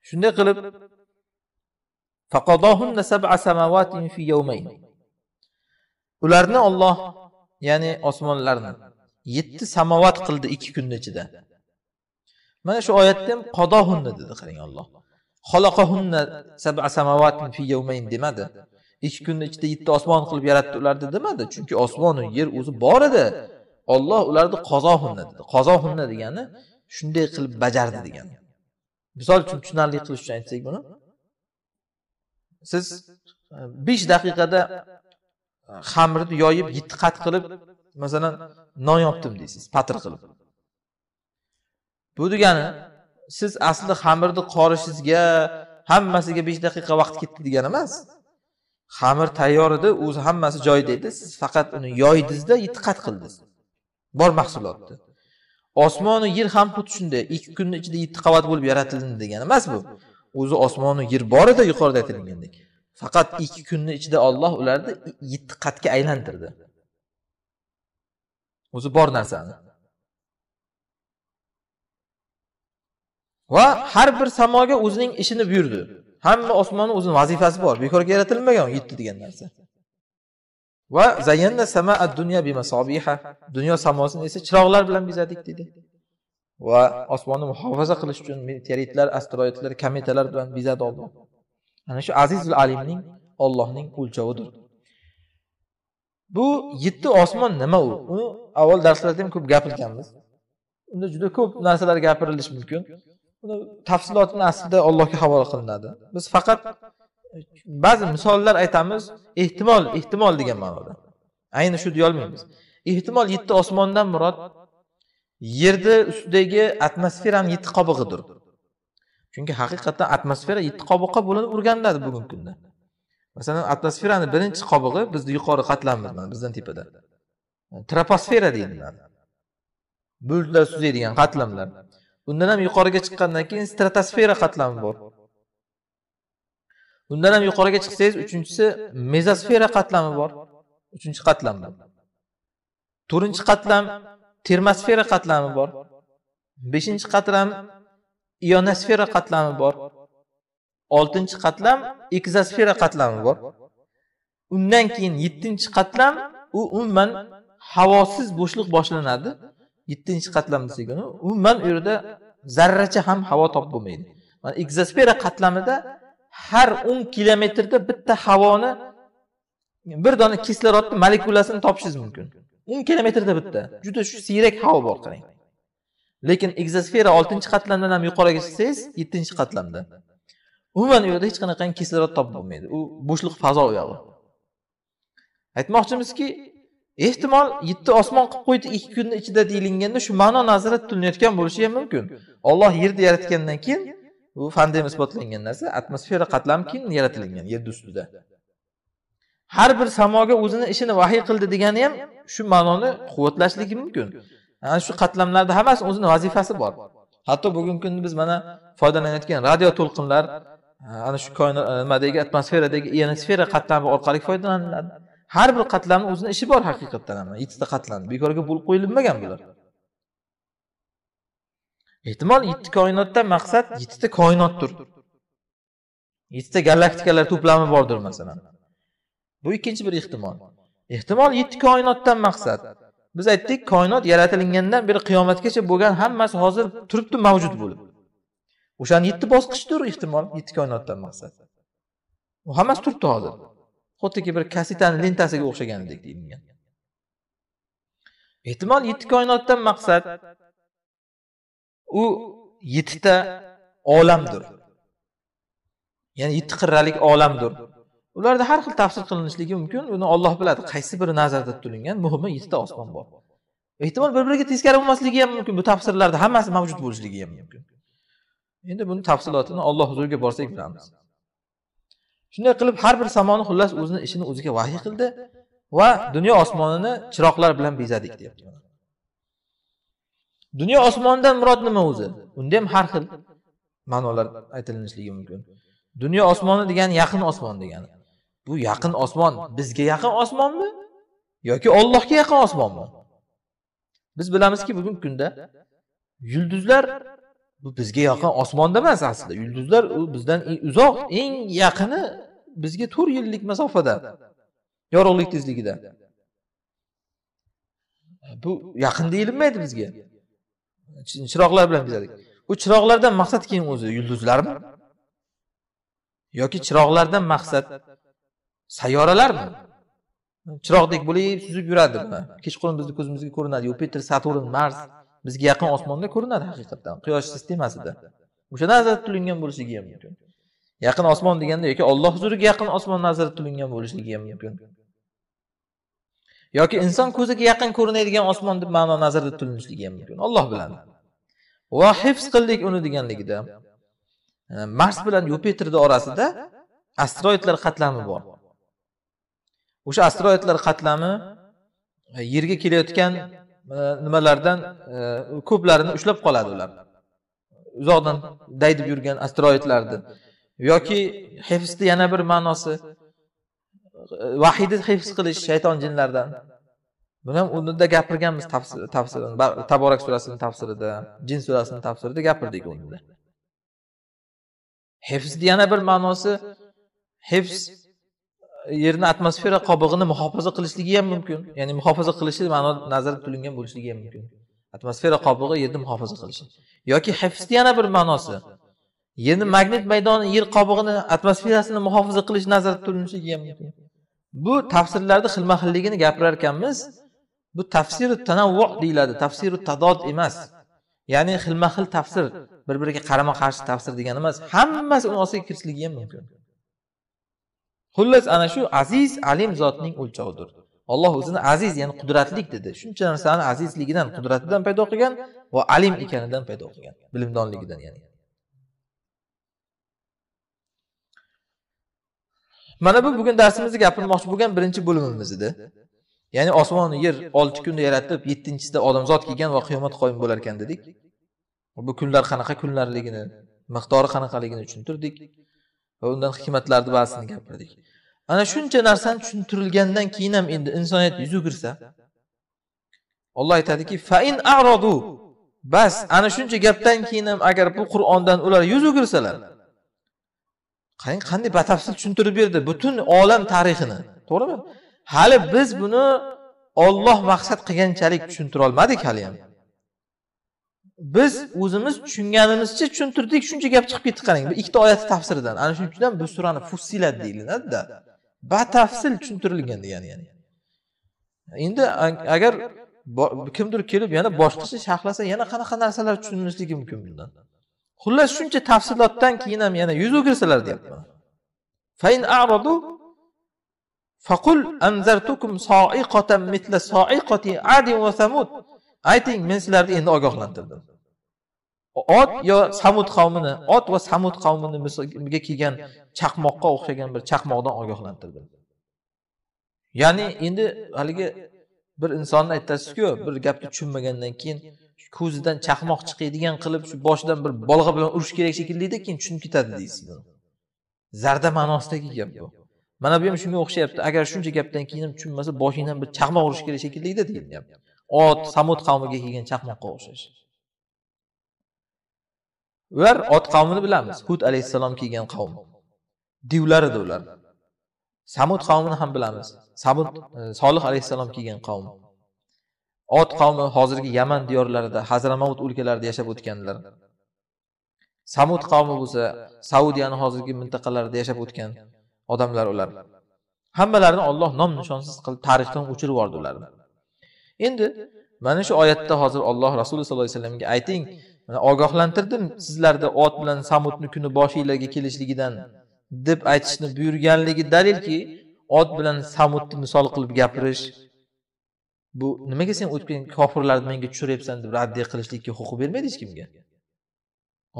shunday qilib ularni olloh ya'ni osmonlarni yetti samovat qildi ikki kunni ichida mana shu oyatda ham qodohunni dedi qarang olloh fi yawmayn demadi ikki kunni ichida yetti osmon qilib yaratdi ularni demadi chunki osmonu yer o'zi bor edi Alloh ularni qozohunna dedi. Qozohunna degani shunday qilib bajardi degani. Misol uchun tushunarli qilish uchun aytsak buni. Siz 5 e, daqiqada xamirni yoyib, yetti qat qilib, masalan, non yopdim deysiz, patir qilib. Bu degani siz asli xamirni qorishingizga, hammasiga 5 daqiqa vaqt ketdi degani emas. xamir tayyor edi o'zi hammasi joyida edi siz faqat uni yoydingizda qat qildingiz bor mahsulotni osmonu yer ham xuddi shunday ikki kunni ichida yetti qavat bo'lib yaratildi degani emas bu o'zi osmonu yer bor edi yuqorida aytilgandek faqat ikki kunni ichida olloh ularni yetti qatga aylantirdi o'zi bor narsani va har bir samoga o'zining ishini buyurdi hamma osmonni o'zini vazifasi bor bekorga yaratilmagan yetti degan narsa va zayanna samaa dunya bimasobiha dunyo samosini esa chiroqlar bilan bezadik dedi va osmonni muhofaza qilish uchun meteoritlar asteroidlar kometalar bilan bezadi olloh ana shu azizul alimning ollohning o'lchovidir bu yetti osmon nima u uni avval darslarda ham ko'p gapirganmiz unda juda ko'p narsalar gapirilishi mumkin uni tafsilotini aslida allohga havola qilinadi biz faqat ba'zi misollar aytamiz ehtimol ehtimol degan ma'noda ayni shu deyolmaymiz ehtimol yetti osmondan murod yerni ustidagi atmosferani yetti qobig'idir chunki haqiqatdan atmosfera yetti qobiqqa bo'linib o'rganiladi bugungi kunda masalan atmosferani birinchi qobig'i bizni yuqori mana bizdan tepada troposfera deyiladi bulutlar suzadigan qatlamlar undan ham yuqoriga chiqqandan keyin stratosfera qatlami bor undan ham yuqoriga chiqsangiz uchinchisi mezosfera qatlami bor uchinchi qatlamda to'rtinchi qatlam termosfera qatlami bor beshinchi qatlam ionosfera qatlami bor oltinchi qatlam ekzosfera qatlami bor undan keyin yettinchi qatlam u umuman havosiz bo'shliq boshlanadi yettinchi qatlam desak umuman u yerda zarracha ham havo top bo'lmaydi mana ekzosfera qatlamida har o'n kilometrda bitta havoni bir dona kislorodni molekulasini topishingiz mumkin o'n kilometrda bitta juda shu siyrak havo bor qarang lekin egzosfera oltinchi qatlamdan ham yuqoriga chiqsangiz yettinchi qatlamda umuman u yerda hech qanaqangi kislorod topib bo'lmaydi u bo'shliq fazo u yog'i aytmoqchimizki ehtimol yetti osmon qilib qo'ydi ikki kunni ichida deyilganda shu ma'no nazarda tutilayotgan bo'lishi ham mumkin olloh yerni yaratgandan keyin bu fanda isbotlangan narsa atmosfera qatlami keyin yaratilgan yerni ustida har bir samoga o'zini ishini vahiy qildi degani ham shu ma'noni quvvatlashligi mumkin ana shu qatlamlarni hammasi o'zini vazifasi bor hatto bugungi kunda biz mana foydalanayotgan radio to'lqinlar ana shu koinot e, nimadagi atmosferadagi ionosfera qatlami orqali foydalaniladi har bir qatlamni o'zini ishi bor haqiqatdan ham yettita qatlam bekorga bo'lib qo'yilmagan bular ehtimol yetti koinotdan maqsad yettita koinotdir yettita galaktikalar to'plami bordir masalan bu ikkinchi bir ehtimol ehtimol yetti koinotdan maqsad biz aytdik koinot yaratilingandan beri qiyomatgacha bo'lgan hammasi hozir turibdi mavjud bo'lib o'shani yetti bosqichdir ehtimol yetti koinotdan maqsad u hammasi turibdi hozir xuddiki bir kasitani lentasiga o'xshagandek deyilgan ehtimol yetti koinotdan maqsad u yettita olamdir ya'ni yetti qirralik olamdir ularda har xil tafsir qilinishligi mumkin uni olloh biladi qaysi biri nazarda tutilgan muhimi yettita osmon bor ehtimol bir biriga teskari bo'lmasligi ham mumkin bu tafsirlarda hammasi mavjud bo'lishligi ham mumkin endi buni tafsilotini olloh huzuriga borsak bilamiz shunday qilib har bir samoni xullas o'zini ishini o'ziga vahiy qildi va dunyo osmonini chiroqlar bilan bezadik deyapti dunyo osmonidan murod nima o'zi unda ham har xil ma'nolar aytilinishligi mumkin dunyo osmoni degani yaqin osmon degani bu yaqin osmon bizga yaqin osmonmi yoki ollohga yaqin osmonmi biz bilamizki bugungi kunda yulduzlar bu bizga yaqin osmonda emas aslida yulduzlar u bizdan uzoq eng yaqini bizga to'rt yillik masofada yorug'lik tezligida bu yaqin deyilmaydi bizga chiroqlar bilan bezadik u chiroqlardan maqsad keyin o'zi yulduzlarmi yoki chiroqlardan maqsad sayyoralarmi chiroqdek bo'lib suzib yuradimi kechqurun bizni ko'zimizga ko'rinadi yupiter saturn mars bizga yaqin osmonda ko'rinadi haqiqatdan quyosh sistemasida o'sha nazarda tulingan bo'lishligi ham mumkin yaqin osmon deganda yoki olloh huzuriga yaqin osmon nazarda tulingan bo'lishligi ham mumkin yoki inson ko'ziga yaqin ko'rinadigan osmon deb ma'no nazarda tutilishligi ham mumkin olloh biladi va hifz qildik uni deganligida mars bilan yupiterni orasida asteroidlar qatlami bor o'sha asteroidlar qatlami e, yerga kelayotgan e, nimalardan e, ko'plarini ushlab qoladi ular uzoqdan daydib yurgan asteroidlarni yoki hifsni yana bir ma'nosi vahiyni hifz qilish shayton jinlardan buni ham unda gapirganmiz tafsirini taborak surasini tafsirida jin surasini tafsirida gapirdik unda hefsni yana bir ma'nosi hifz e, yerni atmosfera qobig'ini muhofaza qilishligi ham mumkin ya'ni muhofaza qilishi ma'no nazarda tutilgan bo'lishligi ham mumkin atmosfera qobig'i yerni muhofaza qilishi yoki hefsni yana bir ma'nosi yerni magnit maydoni yer qobig'ini atmosferasini muhofaza qilish nazarda tutilishligi ham mumkin bu tafsirlarni xilma xilligini gapirar ekanmiz bu tafsiri tanavvu deyiladi tafsiru tadod emas ya'ni xilma xil tafsir bir biriga qarama qarshi tafsir degani emas hammasi uni ostiga kirishligi ham mumkin xullas ana shu aziz alim zotning o'lchovidir olloh o'zini aziz ya'ni qudratlik dedi shuncha narsani azizligidan qudratidan paydo qilgan va alim ekanidan paydo qilgan bilimdonligidan ya'ni mana bu bugun darsimizda gapirmoqchi bo'lgan birinchi bo'limimiz edi ya'ni osmon yer olti kunda yaratib yettinchisida odamzod kelgan va qiyomat qoyim bo'lar ekan dedik bu kunlar qanaqa kunlarligini miqdori qanaqaligini tushuntirdik va undan hikmatlarni ba'zisini gapirdik ana shuncha narsani tushuntirilgandan keyin ham endi insoniyat yuz o'girsa olloh aytadiki fain arodu bas ana shuncha gapdan keyin ham agar bu qur'ondan ular yuz o'girsalar qarang qanday batafsil tushuntirib berdi butun olam tarixini to'g'rimi hali biz buni olloh maqsad qilganchalik tushuntira hali haliyam biz o'zimiz tushunganimizcha tushuntirdik shuncha gap chiqib ketdi qarang ikkita oyatni tafsiridan ana shuning uchun ham bu surani fussilat deyiladida batafsil tushuntirilgan degani ya'ni endi agar kimdir kelib yana boshqacha sharhlasa yana qanaqa narsalar tushunishligi mumkin bundan xullas shuncha tafsilotdan keyin ham yana yuz o'girsalar deyapman faqul anzartukum soiqatan mitla soiqati adin va samud ayting men sizlarni endi ogohlantirdim ot yo samud qavmini ot va samud qavminiga kelgan chaqmoqqa o'xshagan bir chaqmoqdan ogohlantirdim ya'ni endi haligi bir insonni aytasizku bir gapni tushunmagandan keyin ko'zidan chaqmoq chiqadigan qilib shu boshidan bir bolg'a bilan urish kerak shekillida keyin tushunib ketadi deysiz zarda ma'nosidagi gap bu mana bu ham shunga o'xshayapti agar shuncha gapdan keyin ham tushunmasa boshingdan bir chaqmoq urish kerak shekillida deyilyapti ot samud qavmiga kelgan chaqmoqqa o'xshash ular ot qavmini bilamiz hud alayhissalom kelgan qavm divlar edi ular samud qavmini ham bilamiz samud e, solih alayhissalom kelgan qavm ot qavmi hozirgi yaman diyorlarida hazramavut o'lkalarida yashab o'tganlar samud qavmi bo'lsa saudiyani hozirgi mintaqalarida yashab o'tgan odamlar ular hammalarini olloh nom nishonsiz qilib tarixdan o'chirib yubordi ularni endi mana shu oyatda hozir olloh rasuli sallallohu alayhi vasallamga ayting ogohlantirdim sizlarni ot bilan samudni kuni boshinglarga kelishligidan deb aytishni buyurganligi dalilki ot bilan samudni misol qilib gapirish bu nimaga sen o'tgan kofirlarni menga tushiryapsan deb raddiya qilishlikka huquq bermaydi hech kimga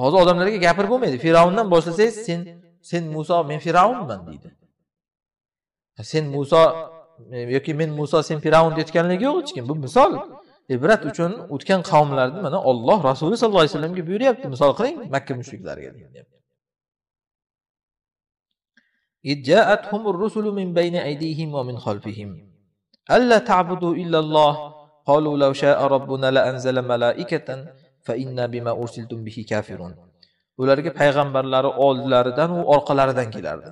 hozir odamlarga gapirib bo'lmaydi fir'avndan boshlasangiz sen sen muso men fir'avnman deydi sen muso e, yoki men muso sen fir'avn deyotganligi yo'q hech kim bu misol ibrat e, uchun o'tgan qavmlarni mana olloh rasuli sollallohu alayhi vasallamga buyuryapti misol qiling makka mushriklariga جاءتهم الرسل من بين أيديهم ومن خلفهم ألا تعبدوا إلا الله قالوا لو شاء ربنا لأنزل ملائكة فإنا بما أرسلتم به كافرون ularga payg'ambarlari oldilaridan u orqalaridan kelardi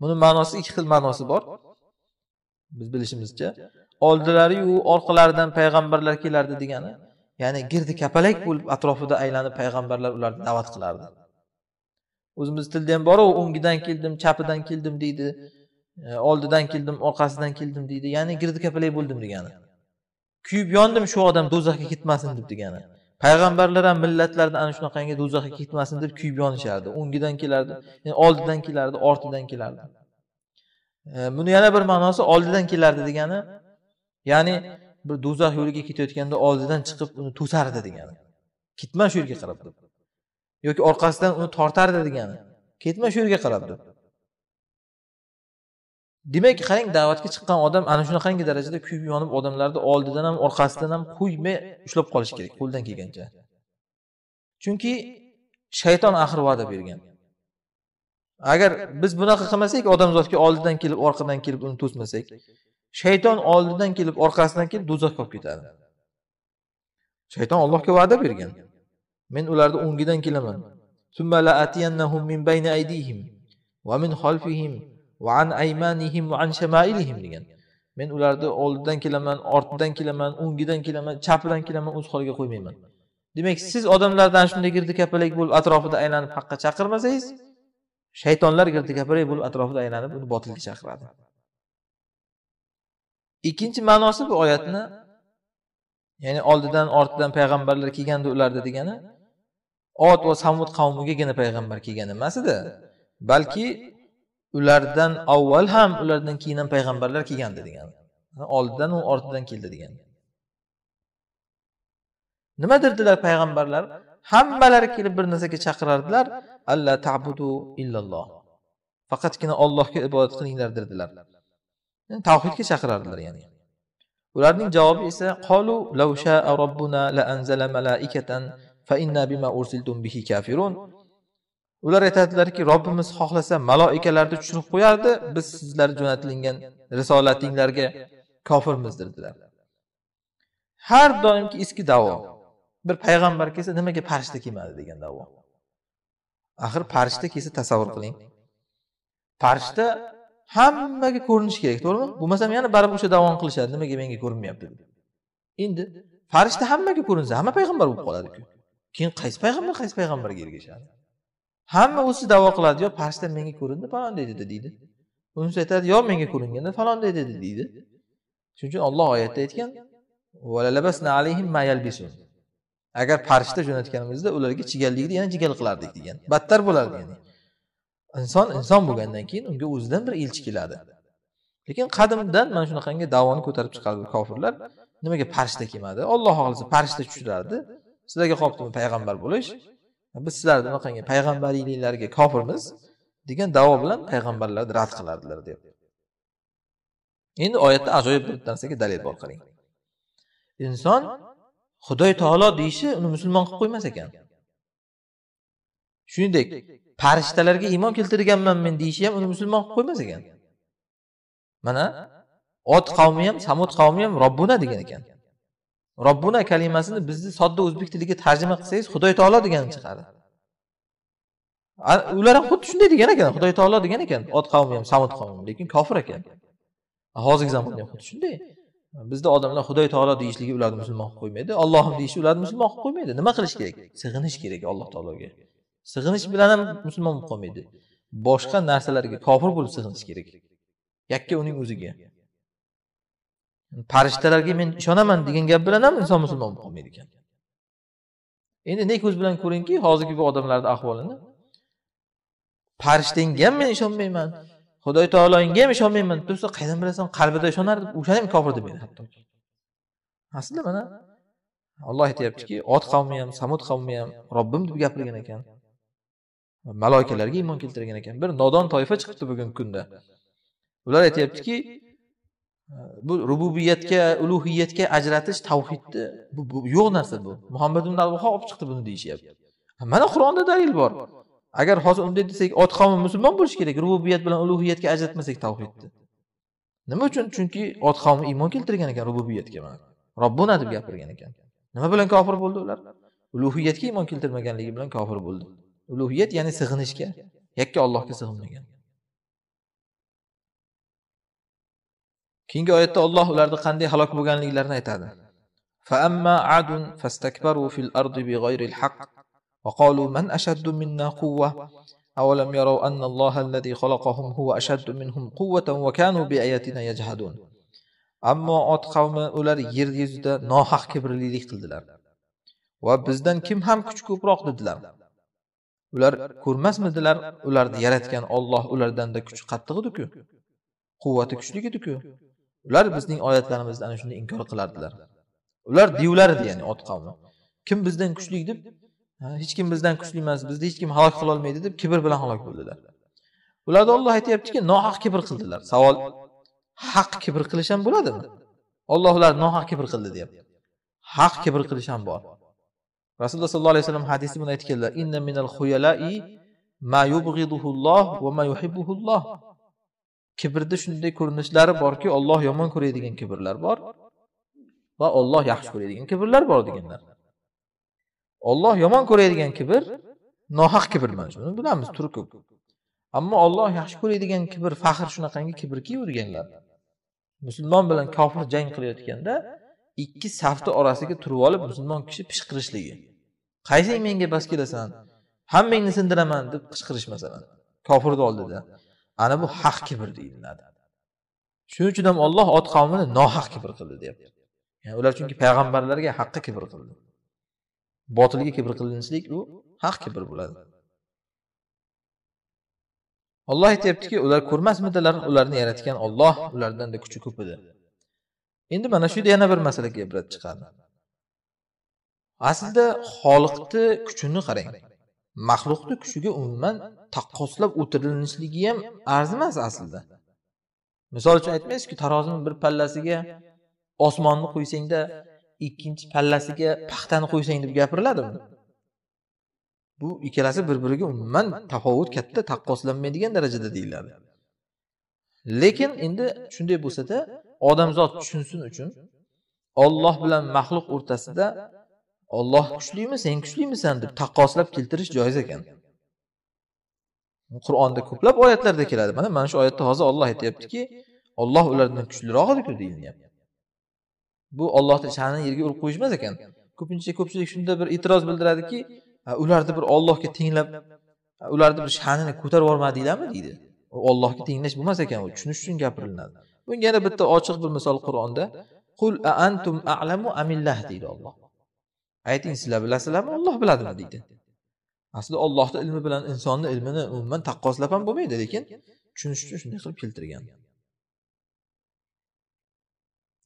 buni ma'nosi ikki xil ma'nosi bor biz bilishimizcha oldilariyu orqalaridan payg'ambarlar kelardi degani ya'ni girdi kapalak bo'lib atrofida aylanib payg'ambarlar ularni da'vat qilardi o'zimizni tilda ham boru o'ngidan keldim chapidan keldim deydi e, oldidan keldim orqasidan keldim deydi ya'ni girdi kapalak bo'ldim degani kuyib yondim shu odam do'zaxga ketmasin deb degani payg'ambarlar ham millatlarni ana shunaqangi do'zaxga ketmasin deb kuyib yonishardi o'ngidan kelardi yani oldidan kelardi ortidan kelardi e, buni yana bir ma'nosi oldidan kelardi degani ya'ni bir do'zax yo'liga ketayotganda oldidan chiqib uni to'sardi degani ketma shu yerga qarab deb yoki orqasidan uni tortardi degani ketma shu yerga qarab deb demak qarang da'vatga chiqqan odam ana shunaqangi darajada kuyib yonib odamlarni oldidan ham orqasidan ham qo'ymay ushlab qolish kerak qo'ldan kelgancha chunki shayton axir va'da bergan agar biz bunaqa qilmasak odamzodga oldidan kelib orqadan kelib uni to'smasak shayton oldidan kelib orqasidan kelib do'zaxga olib ketadi shayton allohga va'da bergan men ularni o'ngidan kelaman van aymanihim va an shamailihim degan men ularni oldidan kelaman ortidan kelaman o'ngidan kelaman chapidan kelaman o'z holiga qo'ymayman demak siz odamlardan shunday girdi kapalak bo'lib atrofida aylanib haqqa chaqirmasangiz shaytonlar girdi kapalak bo'lib atrofida aylanib uni botilga chaqiradi ikkinchi ma'nosi bu oyatni ya'ni oldidan ortidan payg'ambarlar kelganda ularda degani ot va samud qavmigagina payg'ambar kelgan emas edi balki ulardan avval ham ulardan keyin ham payg'ambarlar kelgandi degan oldidan u ortidan keldi degan nima derdilar payg'ambarlar hammalari kelib bir narsaga chaqirardilar alla tabudu illalloh faqatgina ollohga ibodat qilinglar derdilar tavhidga chaqirardilar ya'ni ularning javobi esa qolu lav shaa robbuna la anzala malaikatan fa inna bima ursiltum bihi kafirun ular aytadilarki robbimiz xohlasa maloikalarni tushirib qo'yardi biz sizlar jo'natilingan risolatinglarga kofirmiz dedilar har doimgi eski davo bir payg'ambar kelsa nimaga farishta kelmadi degan davo axir farishta kelsa tasavvur qiling farishta hammaga ko'rinishi kerak to'g'rimi bo'lmasam yana baribir o'sha davoni qilishadi nimaga menga ko'rinmayapti deb endi farishta hammaga ko'rinsa hamma payg'ambar bo'lib qoladiku keyin qaysi payg'ambar qaysi payg'ambarga ergashadi hamma o'zi davo qiladi yo pastda menga ko'rindi palonday dedi deydi unisi aytadi yo menga ko'ringanda falonday dedi deydi shuning uchun olloh oyatda aytgan agar farishta jo'natganimizda ularga chigallikni yana chigal qilardik degan battar bo'lardi ya'ni inson inson bo'lgandan keyin unga o'zidan bir elchi keladi lekin qadimdan mana shunaqangi davoni ko'tarib chiqardi kofirlar nimaga farishta kelmadi olloh xohlasa farishta tushirardi sizlarga qolibdimi payg'ambar bo'lish biz sizlarni qilgan payg'ambarliklarga kofirmiz degan davo bilan payg'ambarlarni rad qilardilar deb endi oyatda ajoyib bir narsaga dalil bor qarang inson xudoy taolo deyishi uni musulmon qilib qo'ymas ekan shuningdek farishtalarga iymon keltirganman men deyishi ham uni musulmon qilib qo'ymas ekan mana ot qavmi ham samud qavmi ham robbuna degan ekan robbuna kalimasini bizni sodda o'zbek tiliga tarjima qilsangiz xudoy taolo degani chiqadi ular ham xuddi shunday degan ekan xudoy taolo degan ekan ot qavmi ham samud qavmi lekin kofir ekan hozirgi zamonda ham xuddi shunday bizda odamlar xudoy taolo deyishligi ularni musulmon qilib qo'ymaydi ollohim deyishi ularni musulmon qilib qo'ymaydi nima qilish kerak sig'inish kerak alloh taologa sig'inish bilan ham musulmon bo'lib qolmaydi boshqa narsalarga kofir bo'lib sig'inish kerak yakka uning o'ziga farishtalarga men ishonaman degan gap bilan ham inson musulmon bo'lib qolmaydi ekan endi ne ko'z bilan ko'ringki hozirgi bu odamlarni ahvolini farishtangga ham men ishonmayman xudoy taologa ham ishonmayman deb tursa qayerdan bilasan qalbida ishonardi o'shani ham kofir deb hattoki aslida mana olloh aytyaptiki ot qavmi ham samud qavmi ham robbim deb gapirgan ekan maloikalarga iymon keltirgan ekan bir nodon toifa chiqibdi bugungi kunda ular aytyaptiki bu rububiyatga ulug'iyatga ajratish tavhidni bu yo'q narsa bu muhammad ibn abduho olib chiqdi buni deyishyapti mana qur'onda dalil bor agar hozir unday desak ot qavmi musulmon bo'lishi kerak rububiyat bilan ulug'iyatga ajratmasak tavhidni nima uchun chunki ot qavmi iymon keltirgan ekan rububiyatga mana robbuna deb gapirgan ekan nima bilan kofir bo'ldi ular ulug'iyatga iymon keltirmaganligi bilan kofir bo'ldi ulug'iyat ya'ni sig'inishga yakka ollohga sig'inmagan keyingi oyatda olloh ularni qanday halok bo'lganliklarini aytadi ammo ot qavmi ular yer yuzida nohaq kibrlilik qildilar va bizdan kim ham kuch ko'proq dedilar ular ko'rmasmidilar ularni yaratgan olloh ulardan-da kuch qattiq ediku quvvati kuchli ediku ular bizning oyatlarimizni ana shunday inkor qilardilar ular devlardi ya'ni ot qavmi kim bizdan kuchli deb hech kim bizdan kuchli emas bizni hech kim halok qilolmaydi deb kibr bilan halok bo'ldilar ularda olloh aytyaptiki nohaq kibr qildilar savol haq kibr qilish ham bo'ladimi olloh ularni nohaq kibr qildi deyapti haq kibr qilish ham bor rasululloh sollallohu alayhi vasallam hadisda buni aytganlar kibrni shunday ko'rinishlari borki olloh yomon ko'radigan kibrlar bor va olloh yaxshi ko'radigan kibrlar bor deganlar olloh yomon ko'radigan kibr nohaq kibr mana shuni bilamiz turi ko'p ammo olloh yaxshi ko'radigan kibr faxr shunaqangi kibrki deganlar musulmon bilan kofir jang qilayotganda ikki safni orasiga turib olib musulmon kishi pishqirishligi qaysing menga bas kelasan hammangni sindiraman deb qichqirish masalan kofirni oldida ana bu haq kibr deyiladi shuning uchun ham olloh ot qavmini nohaq kibr qildi deyapti ya'ni ular chunki payg'ambarlarga haqqa kibr qildi botilga kibr qilinishlik u haq kibr bo'ladi olloh aytyaptiki ular ko'rmasmidilar ularni yaratgan olloh ulardanda kuchi ko'p edi endi mana shu yerda yana bir masalaga ibrat chiqadi aslida xoliqni kuchini qarang maxluqni kushiga umuman taqqoslab o'tirilishligi ham arz emas aslida misol uchun aytmaysizku tarozini bir pallasiga osmonni qo'ysangda ikkinchi pallasiga paxtani qo'ysang deb gapiriladimi bu ikkalasi bir biriga umuman tafovut katta taqqoslanmaydigan darajada deyiladi lekin endi shunday bo'lsada odamzod tushunsin uchun olloh bilan maxluq o'rtasida Alloh kuchlimi, sen kuchlimisan deb taqqoslab keltirish joiz ekan. Qur'onda ko'plab oyatlarda keladi. Mana mana shu oyatda hozir Alloh aytayaptiki, Alloh ulardan kuchliroq ediku ku deyilyapti. Bu ollohni sha'nini yerga urib qo'yish emas ekan. Ko'pincha ko'pchilik shunda bir e'tiroz bildiradiki, ularni bir Allohga tenglab, ularni bir sha'nini ko'tarib yubormadinglarmi deydi. ollohga Allohga tenglash bo'lmas ekan, u tushunish uchun gapiriladi. Bunga yana bitta ochiq bir misol Qur'onda, "Qul a antum a'lamu amillah" deydi Alloh. ayting sizlar bilasizlarmi olloh biladimi deydi aslida ollohni ilmi bilan insonni ilmini umuman taqqoslab ham bo'lmaydi lekin tushunish uchun shunday qilib keltirgan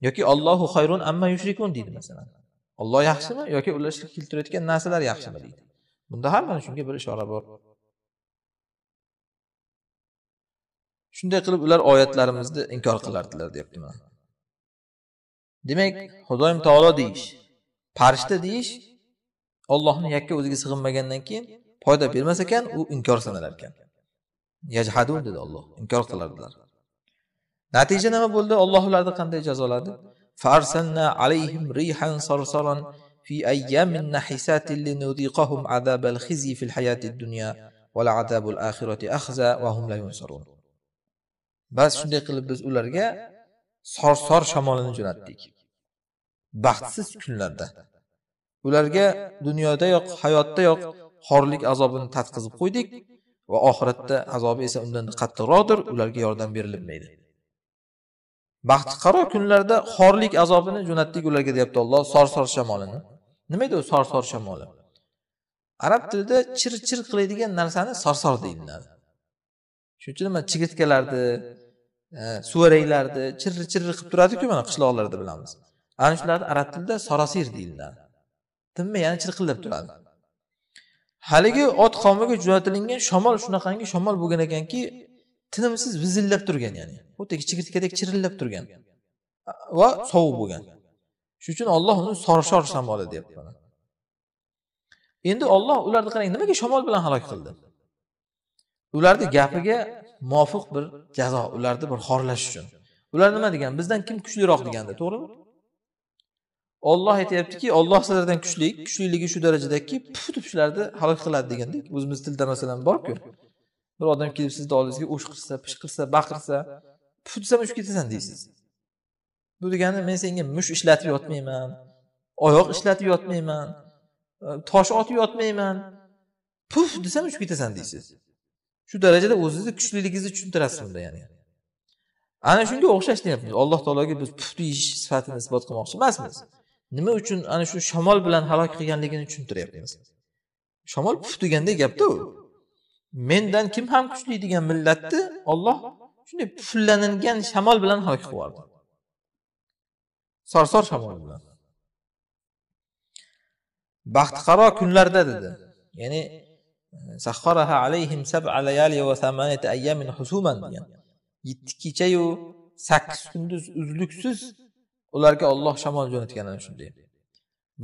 yoki ollohu xayrun amma yushrikun deydi masalan olloh yaxshimi yoki ular shirk keltirayotgan narsalar yaxshimi deydi bunda ham mana shunga bir ishora bor shunday qilib ular oyatlarimizni inkor qilardilar deyapti mana demak xudoyim taolo deyish farishta deyish ollohni yakka o'ziga sig'inmagandan keyin foyda bermas ekan u inkor sanalar ekan yajhadun dedi olloh inkor qilardilar natija nima bo'ldi olloh ularni qanday jazoladi biz shunday qilib biz ularga sorsor shamolini jo'natdik baxtsiz kunlarda ularga dunyodayoq hayotdayoq xorlik azobini tatqizib qo'ydik va oxiratda azobi esa undan qattiqroqdir ularga yordam berilinmaydi baxtiqaro kunlarda xorlik azobini jo'natdik ularga deyapti olloh sorsor shamolini nima edi u sorsor shamoli arab tilida chir chir qiladigan narsani sorsor deyiladi shuning uchun nima chigirtkalarni e, suvaraklarni chirri chirri qilib turadiku mana qishloqlarda bilamiz ana shularni arab tilida sorasir deyiladi tinmay yana chirqillab turadi haligi ot qomiga jo'natilingan shamol shunaqangi shamol bo'lgan ekanki tinimsiz vizillab turgan ya'ni xuddi chigirtkadek chirillab turgan va sovuq bo'lgan shuning uchun olloh uni sorshor shamoli deyapti endi olloh ularni qarang nimaga shamol bilan halok qildi ularni gapiga muvofiq bir jazo ularni bir xorlash uchun ular nima degan bizdan kim kuchliroq deganda to'g'rimi olloh aytyaptiki olloh sizlardan kuchli kuchliligi shu darajadaki deb shularni halok qiladi degandek o'zimiz tilda masalan borku bir odam kelib sizni oldingizga o'sh qilsa pish qilsa baqirsa puf desam o'shib ketasan deysiz bu degani men senga mush ishlatib yotmayman oyoq ishlatib yotmayman tosh otib yotmayman puf desam uchib ketasan deysiz shu darajada o'zingizni kuchliligingizni tushuntirasiz bunda ya'ni ana shunga o'xshash deyapmiz alloh taologa biz puf deyish sifatini isbot qilmoqchi emasmiz nima uchun ana shu shamol bilan halok qilganligini tushuntiryapmiz shamol puf deganda gapda u mendan kim ham kuchli degan millatni olloh shunday puflanilgan shamol bilan halok qilib yubordi sarsor shamol bilan baxtiqaro kunlarda dedi ya'ni alayhim sab'a layali ayyamin husuman yetti kechayu sakkiz kunduz uzluksiz ularga olloh shamol jo'natgan ana shunday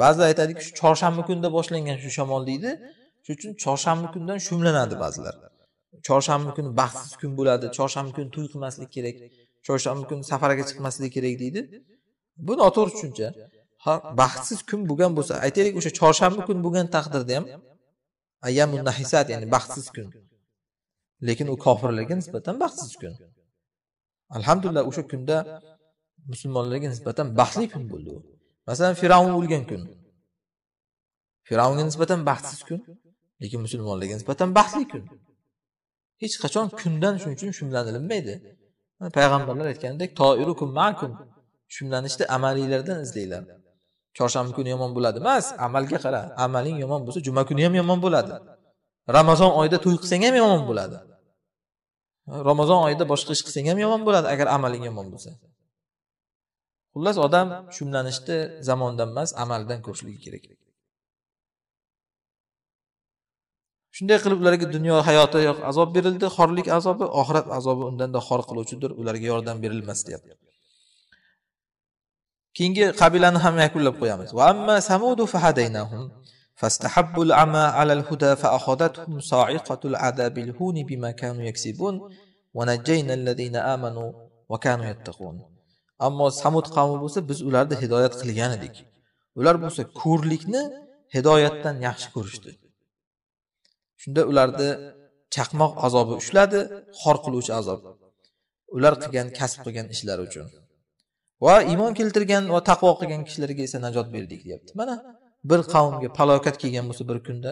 ba'zilar aytadiki shu chorshanba kunida boshlangan shu shamol deydi shuning uchun chorshanba kunidan shumlanadi ba'zilar chorshanba kuni baxtsiz kun bo'ladi chorshanba kuni to'y qilmaslik kerak chorshanba kuni safarga chiqmaslik kerak deydi bu noto'g'ri tushuncha baxtsiz kun bo'lgan bo'lsa aytaylik o'sha chorshanba kun bo'lgan taqdirda ham ayamu nahisat ya'ni baxtsiz kun lekin u kofirlarga nisbatan baxtsiz kun alhamdulillah o'sha kunda musulmonlarga nisbatan baxtli kun bo'ldi u masalan fir'avn o'lgan kun fir'avnga nisbatan baxtsiz kun lekin musulmonlarga nisbatan baxtli kun hech qachon kundan shuning uchun shumlanilinmaydi payg'ambarlar aytganidek toirukum makum shumlanishni amalinglardan izlanglar chorshanba kuni yomon bo'ladi emas amalga qara amaling yomon bo'lsa juma kuni ham yomon bo'ladi ramazon oyida to'y qilsang ham yomon bo'ladi ramazon oyida boshqa ish qilsang ham yomon bo'ladi agar amaling yomon bo'lsa xullas odam shumlanishni zamondan emas amaldan ko'rishligi kerak shunday qilib ularga dunyo hayoti yo'q azob berildi xorlik azobi oxirat azobi undanda xor qiluvchidir ularga yordam berilmas deyapti keyingi qabilani ham yakunlab qo'yamiz va amma فاستحبوا العمى على الهدى فأخذتهم صاعقة العذاب الهون بما كانوا يكسبون ونجينا الذين آمنوا وكانوا يتقون ammo samud qavmi bo'lsa biz ularni hidoyat qilgan edik ular bo'lsa ko'rlikni hidoyatdan yaxshi ko'rishdi shunda ularni chaqmoq azobi ushladi xor qiluvchi azob ular qilgan kasb qilgan ishlari uchun va iymon keltirgan va taqvo qilgan kishilarga esa najot berdik deyapti mana bir qavmga falokat kelgan bo'lsa bir kunda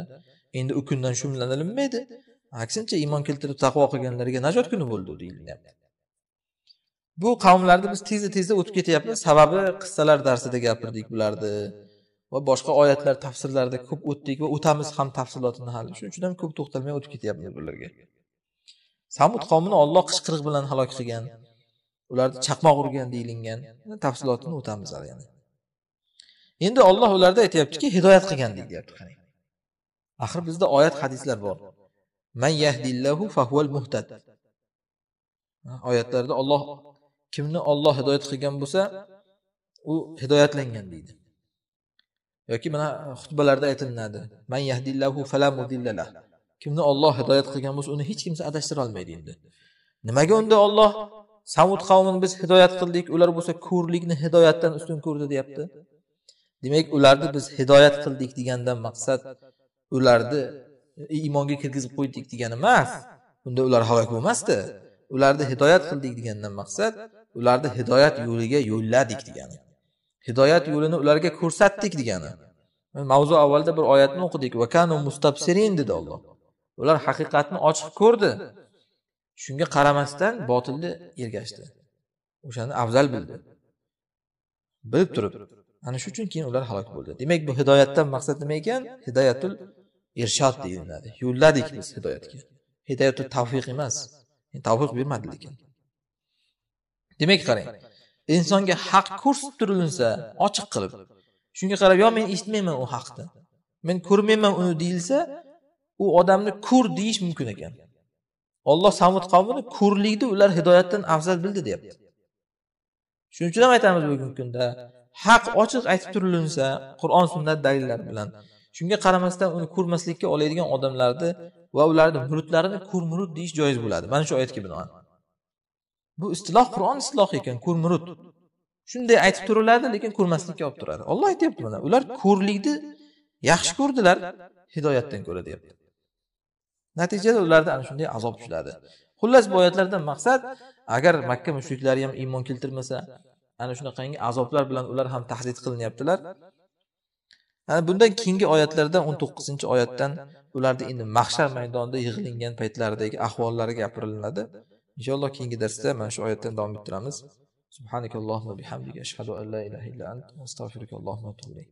endi u kundan shumlanilinmaydi aksincha iymon keltirib taqvo qilganlarga najot kuni bo'ldi deyilyapti bu qavmlarni biz tezda tezda o'tib ketyapmiz sababi qissalar darsida gapirdik bularni va boshqa oyatlar tafsirlarida ko'p o'tdik va o'tamiz ham tafsilotini hali shuning uchun ham ko'p to'xtalmay o'tib ketyapmiz bularga samud qavmini olloh qichqiriq bilan halok qilgan ularni chaqmoq urgan deyilgan tafsilotini o'tamiz hali yana endi olloh ularda aytyaptiki hidoyat qilgan deyapti qarang axir bizda oyat hadislar bor man yahdillahu fahuval muhtad oyatlarda olloh kimni olloh hidoyat qilgan bo'lsa u hidoyatlangan deydi yoki mana xutbalarda aytilinadi man yahdillahu fala kimni olloh hidoyat qilgan bo'lsa uni hech kimsa adashtira olmaydi endi nimaga unda olloh samud qavmini biz hidoyat qildik ular bo'lsa ko'rlikni hidoyatdan ustun ko'rdi deyapti demak ularni biz hidoyat qildik degandan maqsad ularni iymonga kirgizib qo'ydik degani emas unda ular halok bo'lmasdi ularni hidoyat qildik degandan maqsad ularni hidoyat yo'liga yo'lladik degani hidoyat yo'lini ularga ko'rsatdik degani mavzu avvalda bir oyatni o'qidik vakanu mustabsirin dedi olloh ular haqiqatni ochiq ko'rdi shunga qaramasdan botilni ergashdi o'shani afzal bildi bilib turib ana shu uchun keyin ular halok bo'ldi demak bu hidoyatdan maqsad nima ekan hidoyatul irshod deyiladi yo'lladik biz hidoyatga hidoyatul tavfiq emas tavfiq bermadi lekin demak qarang insonga haq ko'rsatib turilinsa ochiq qilib shunga qarab yo men eshitmayman u haqni men ko'rmayman uni deyilsa u odamni ko'r deyish mumkin ekan olloh samud qavmini ko'rlikni ular hidoyatdan afzal bildi deyapti shuning uchun ham aytamiz bugungi kunda haq ochiq aytib turilinsa qur'on sunnat dalillar bilan shunga qaramasdan uni ko'rmaslikka oladigan odamlarni va ularni ko'r ko'rmurud deyish joiz bo'ladi mana shu oyatga binoan bu istiloh qur'on istilohi ekan ko'rmurud shunday aytib turiladi lekin ko'rmaslikka olib turadi olloh aytyapti mana ular ko'rlikni yaxshi ko'rdilar hidoyatdan ko'ra deyapti natijada ularda ana shunday azob tushiladi xullas bu oyatlardan maqsad agar makka mushriklari ham iymon keltirmasa ana shunaqangi azoblar bilan ular ham tahdid qilinyaptilar ana bundan keyingi oyatlardan o'n to'qqizinchi oyatdan ularni endi mahshar maydonida yig'ilingan paytlaridagi ahvollari gapiriladi inshaalloh keyingi darsda mana shu oyatdan davom ettiramiz subhanakallohumma bihamdika ashhadu an la ilaha illa ant astag'firuka allohumma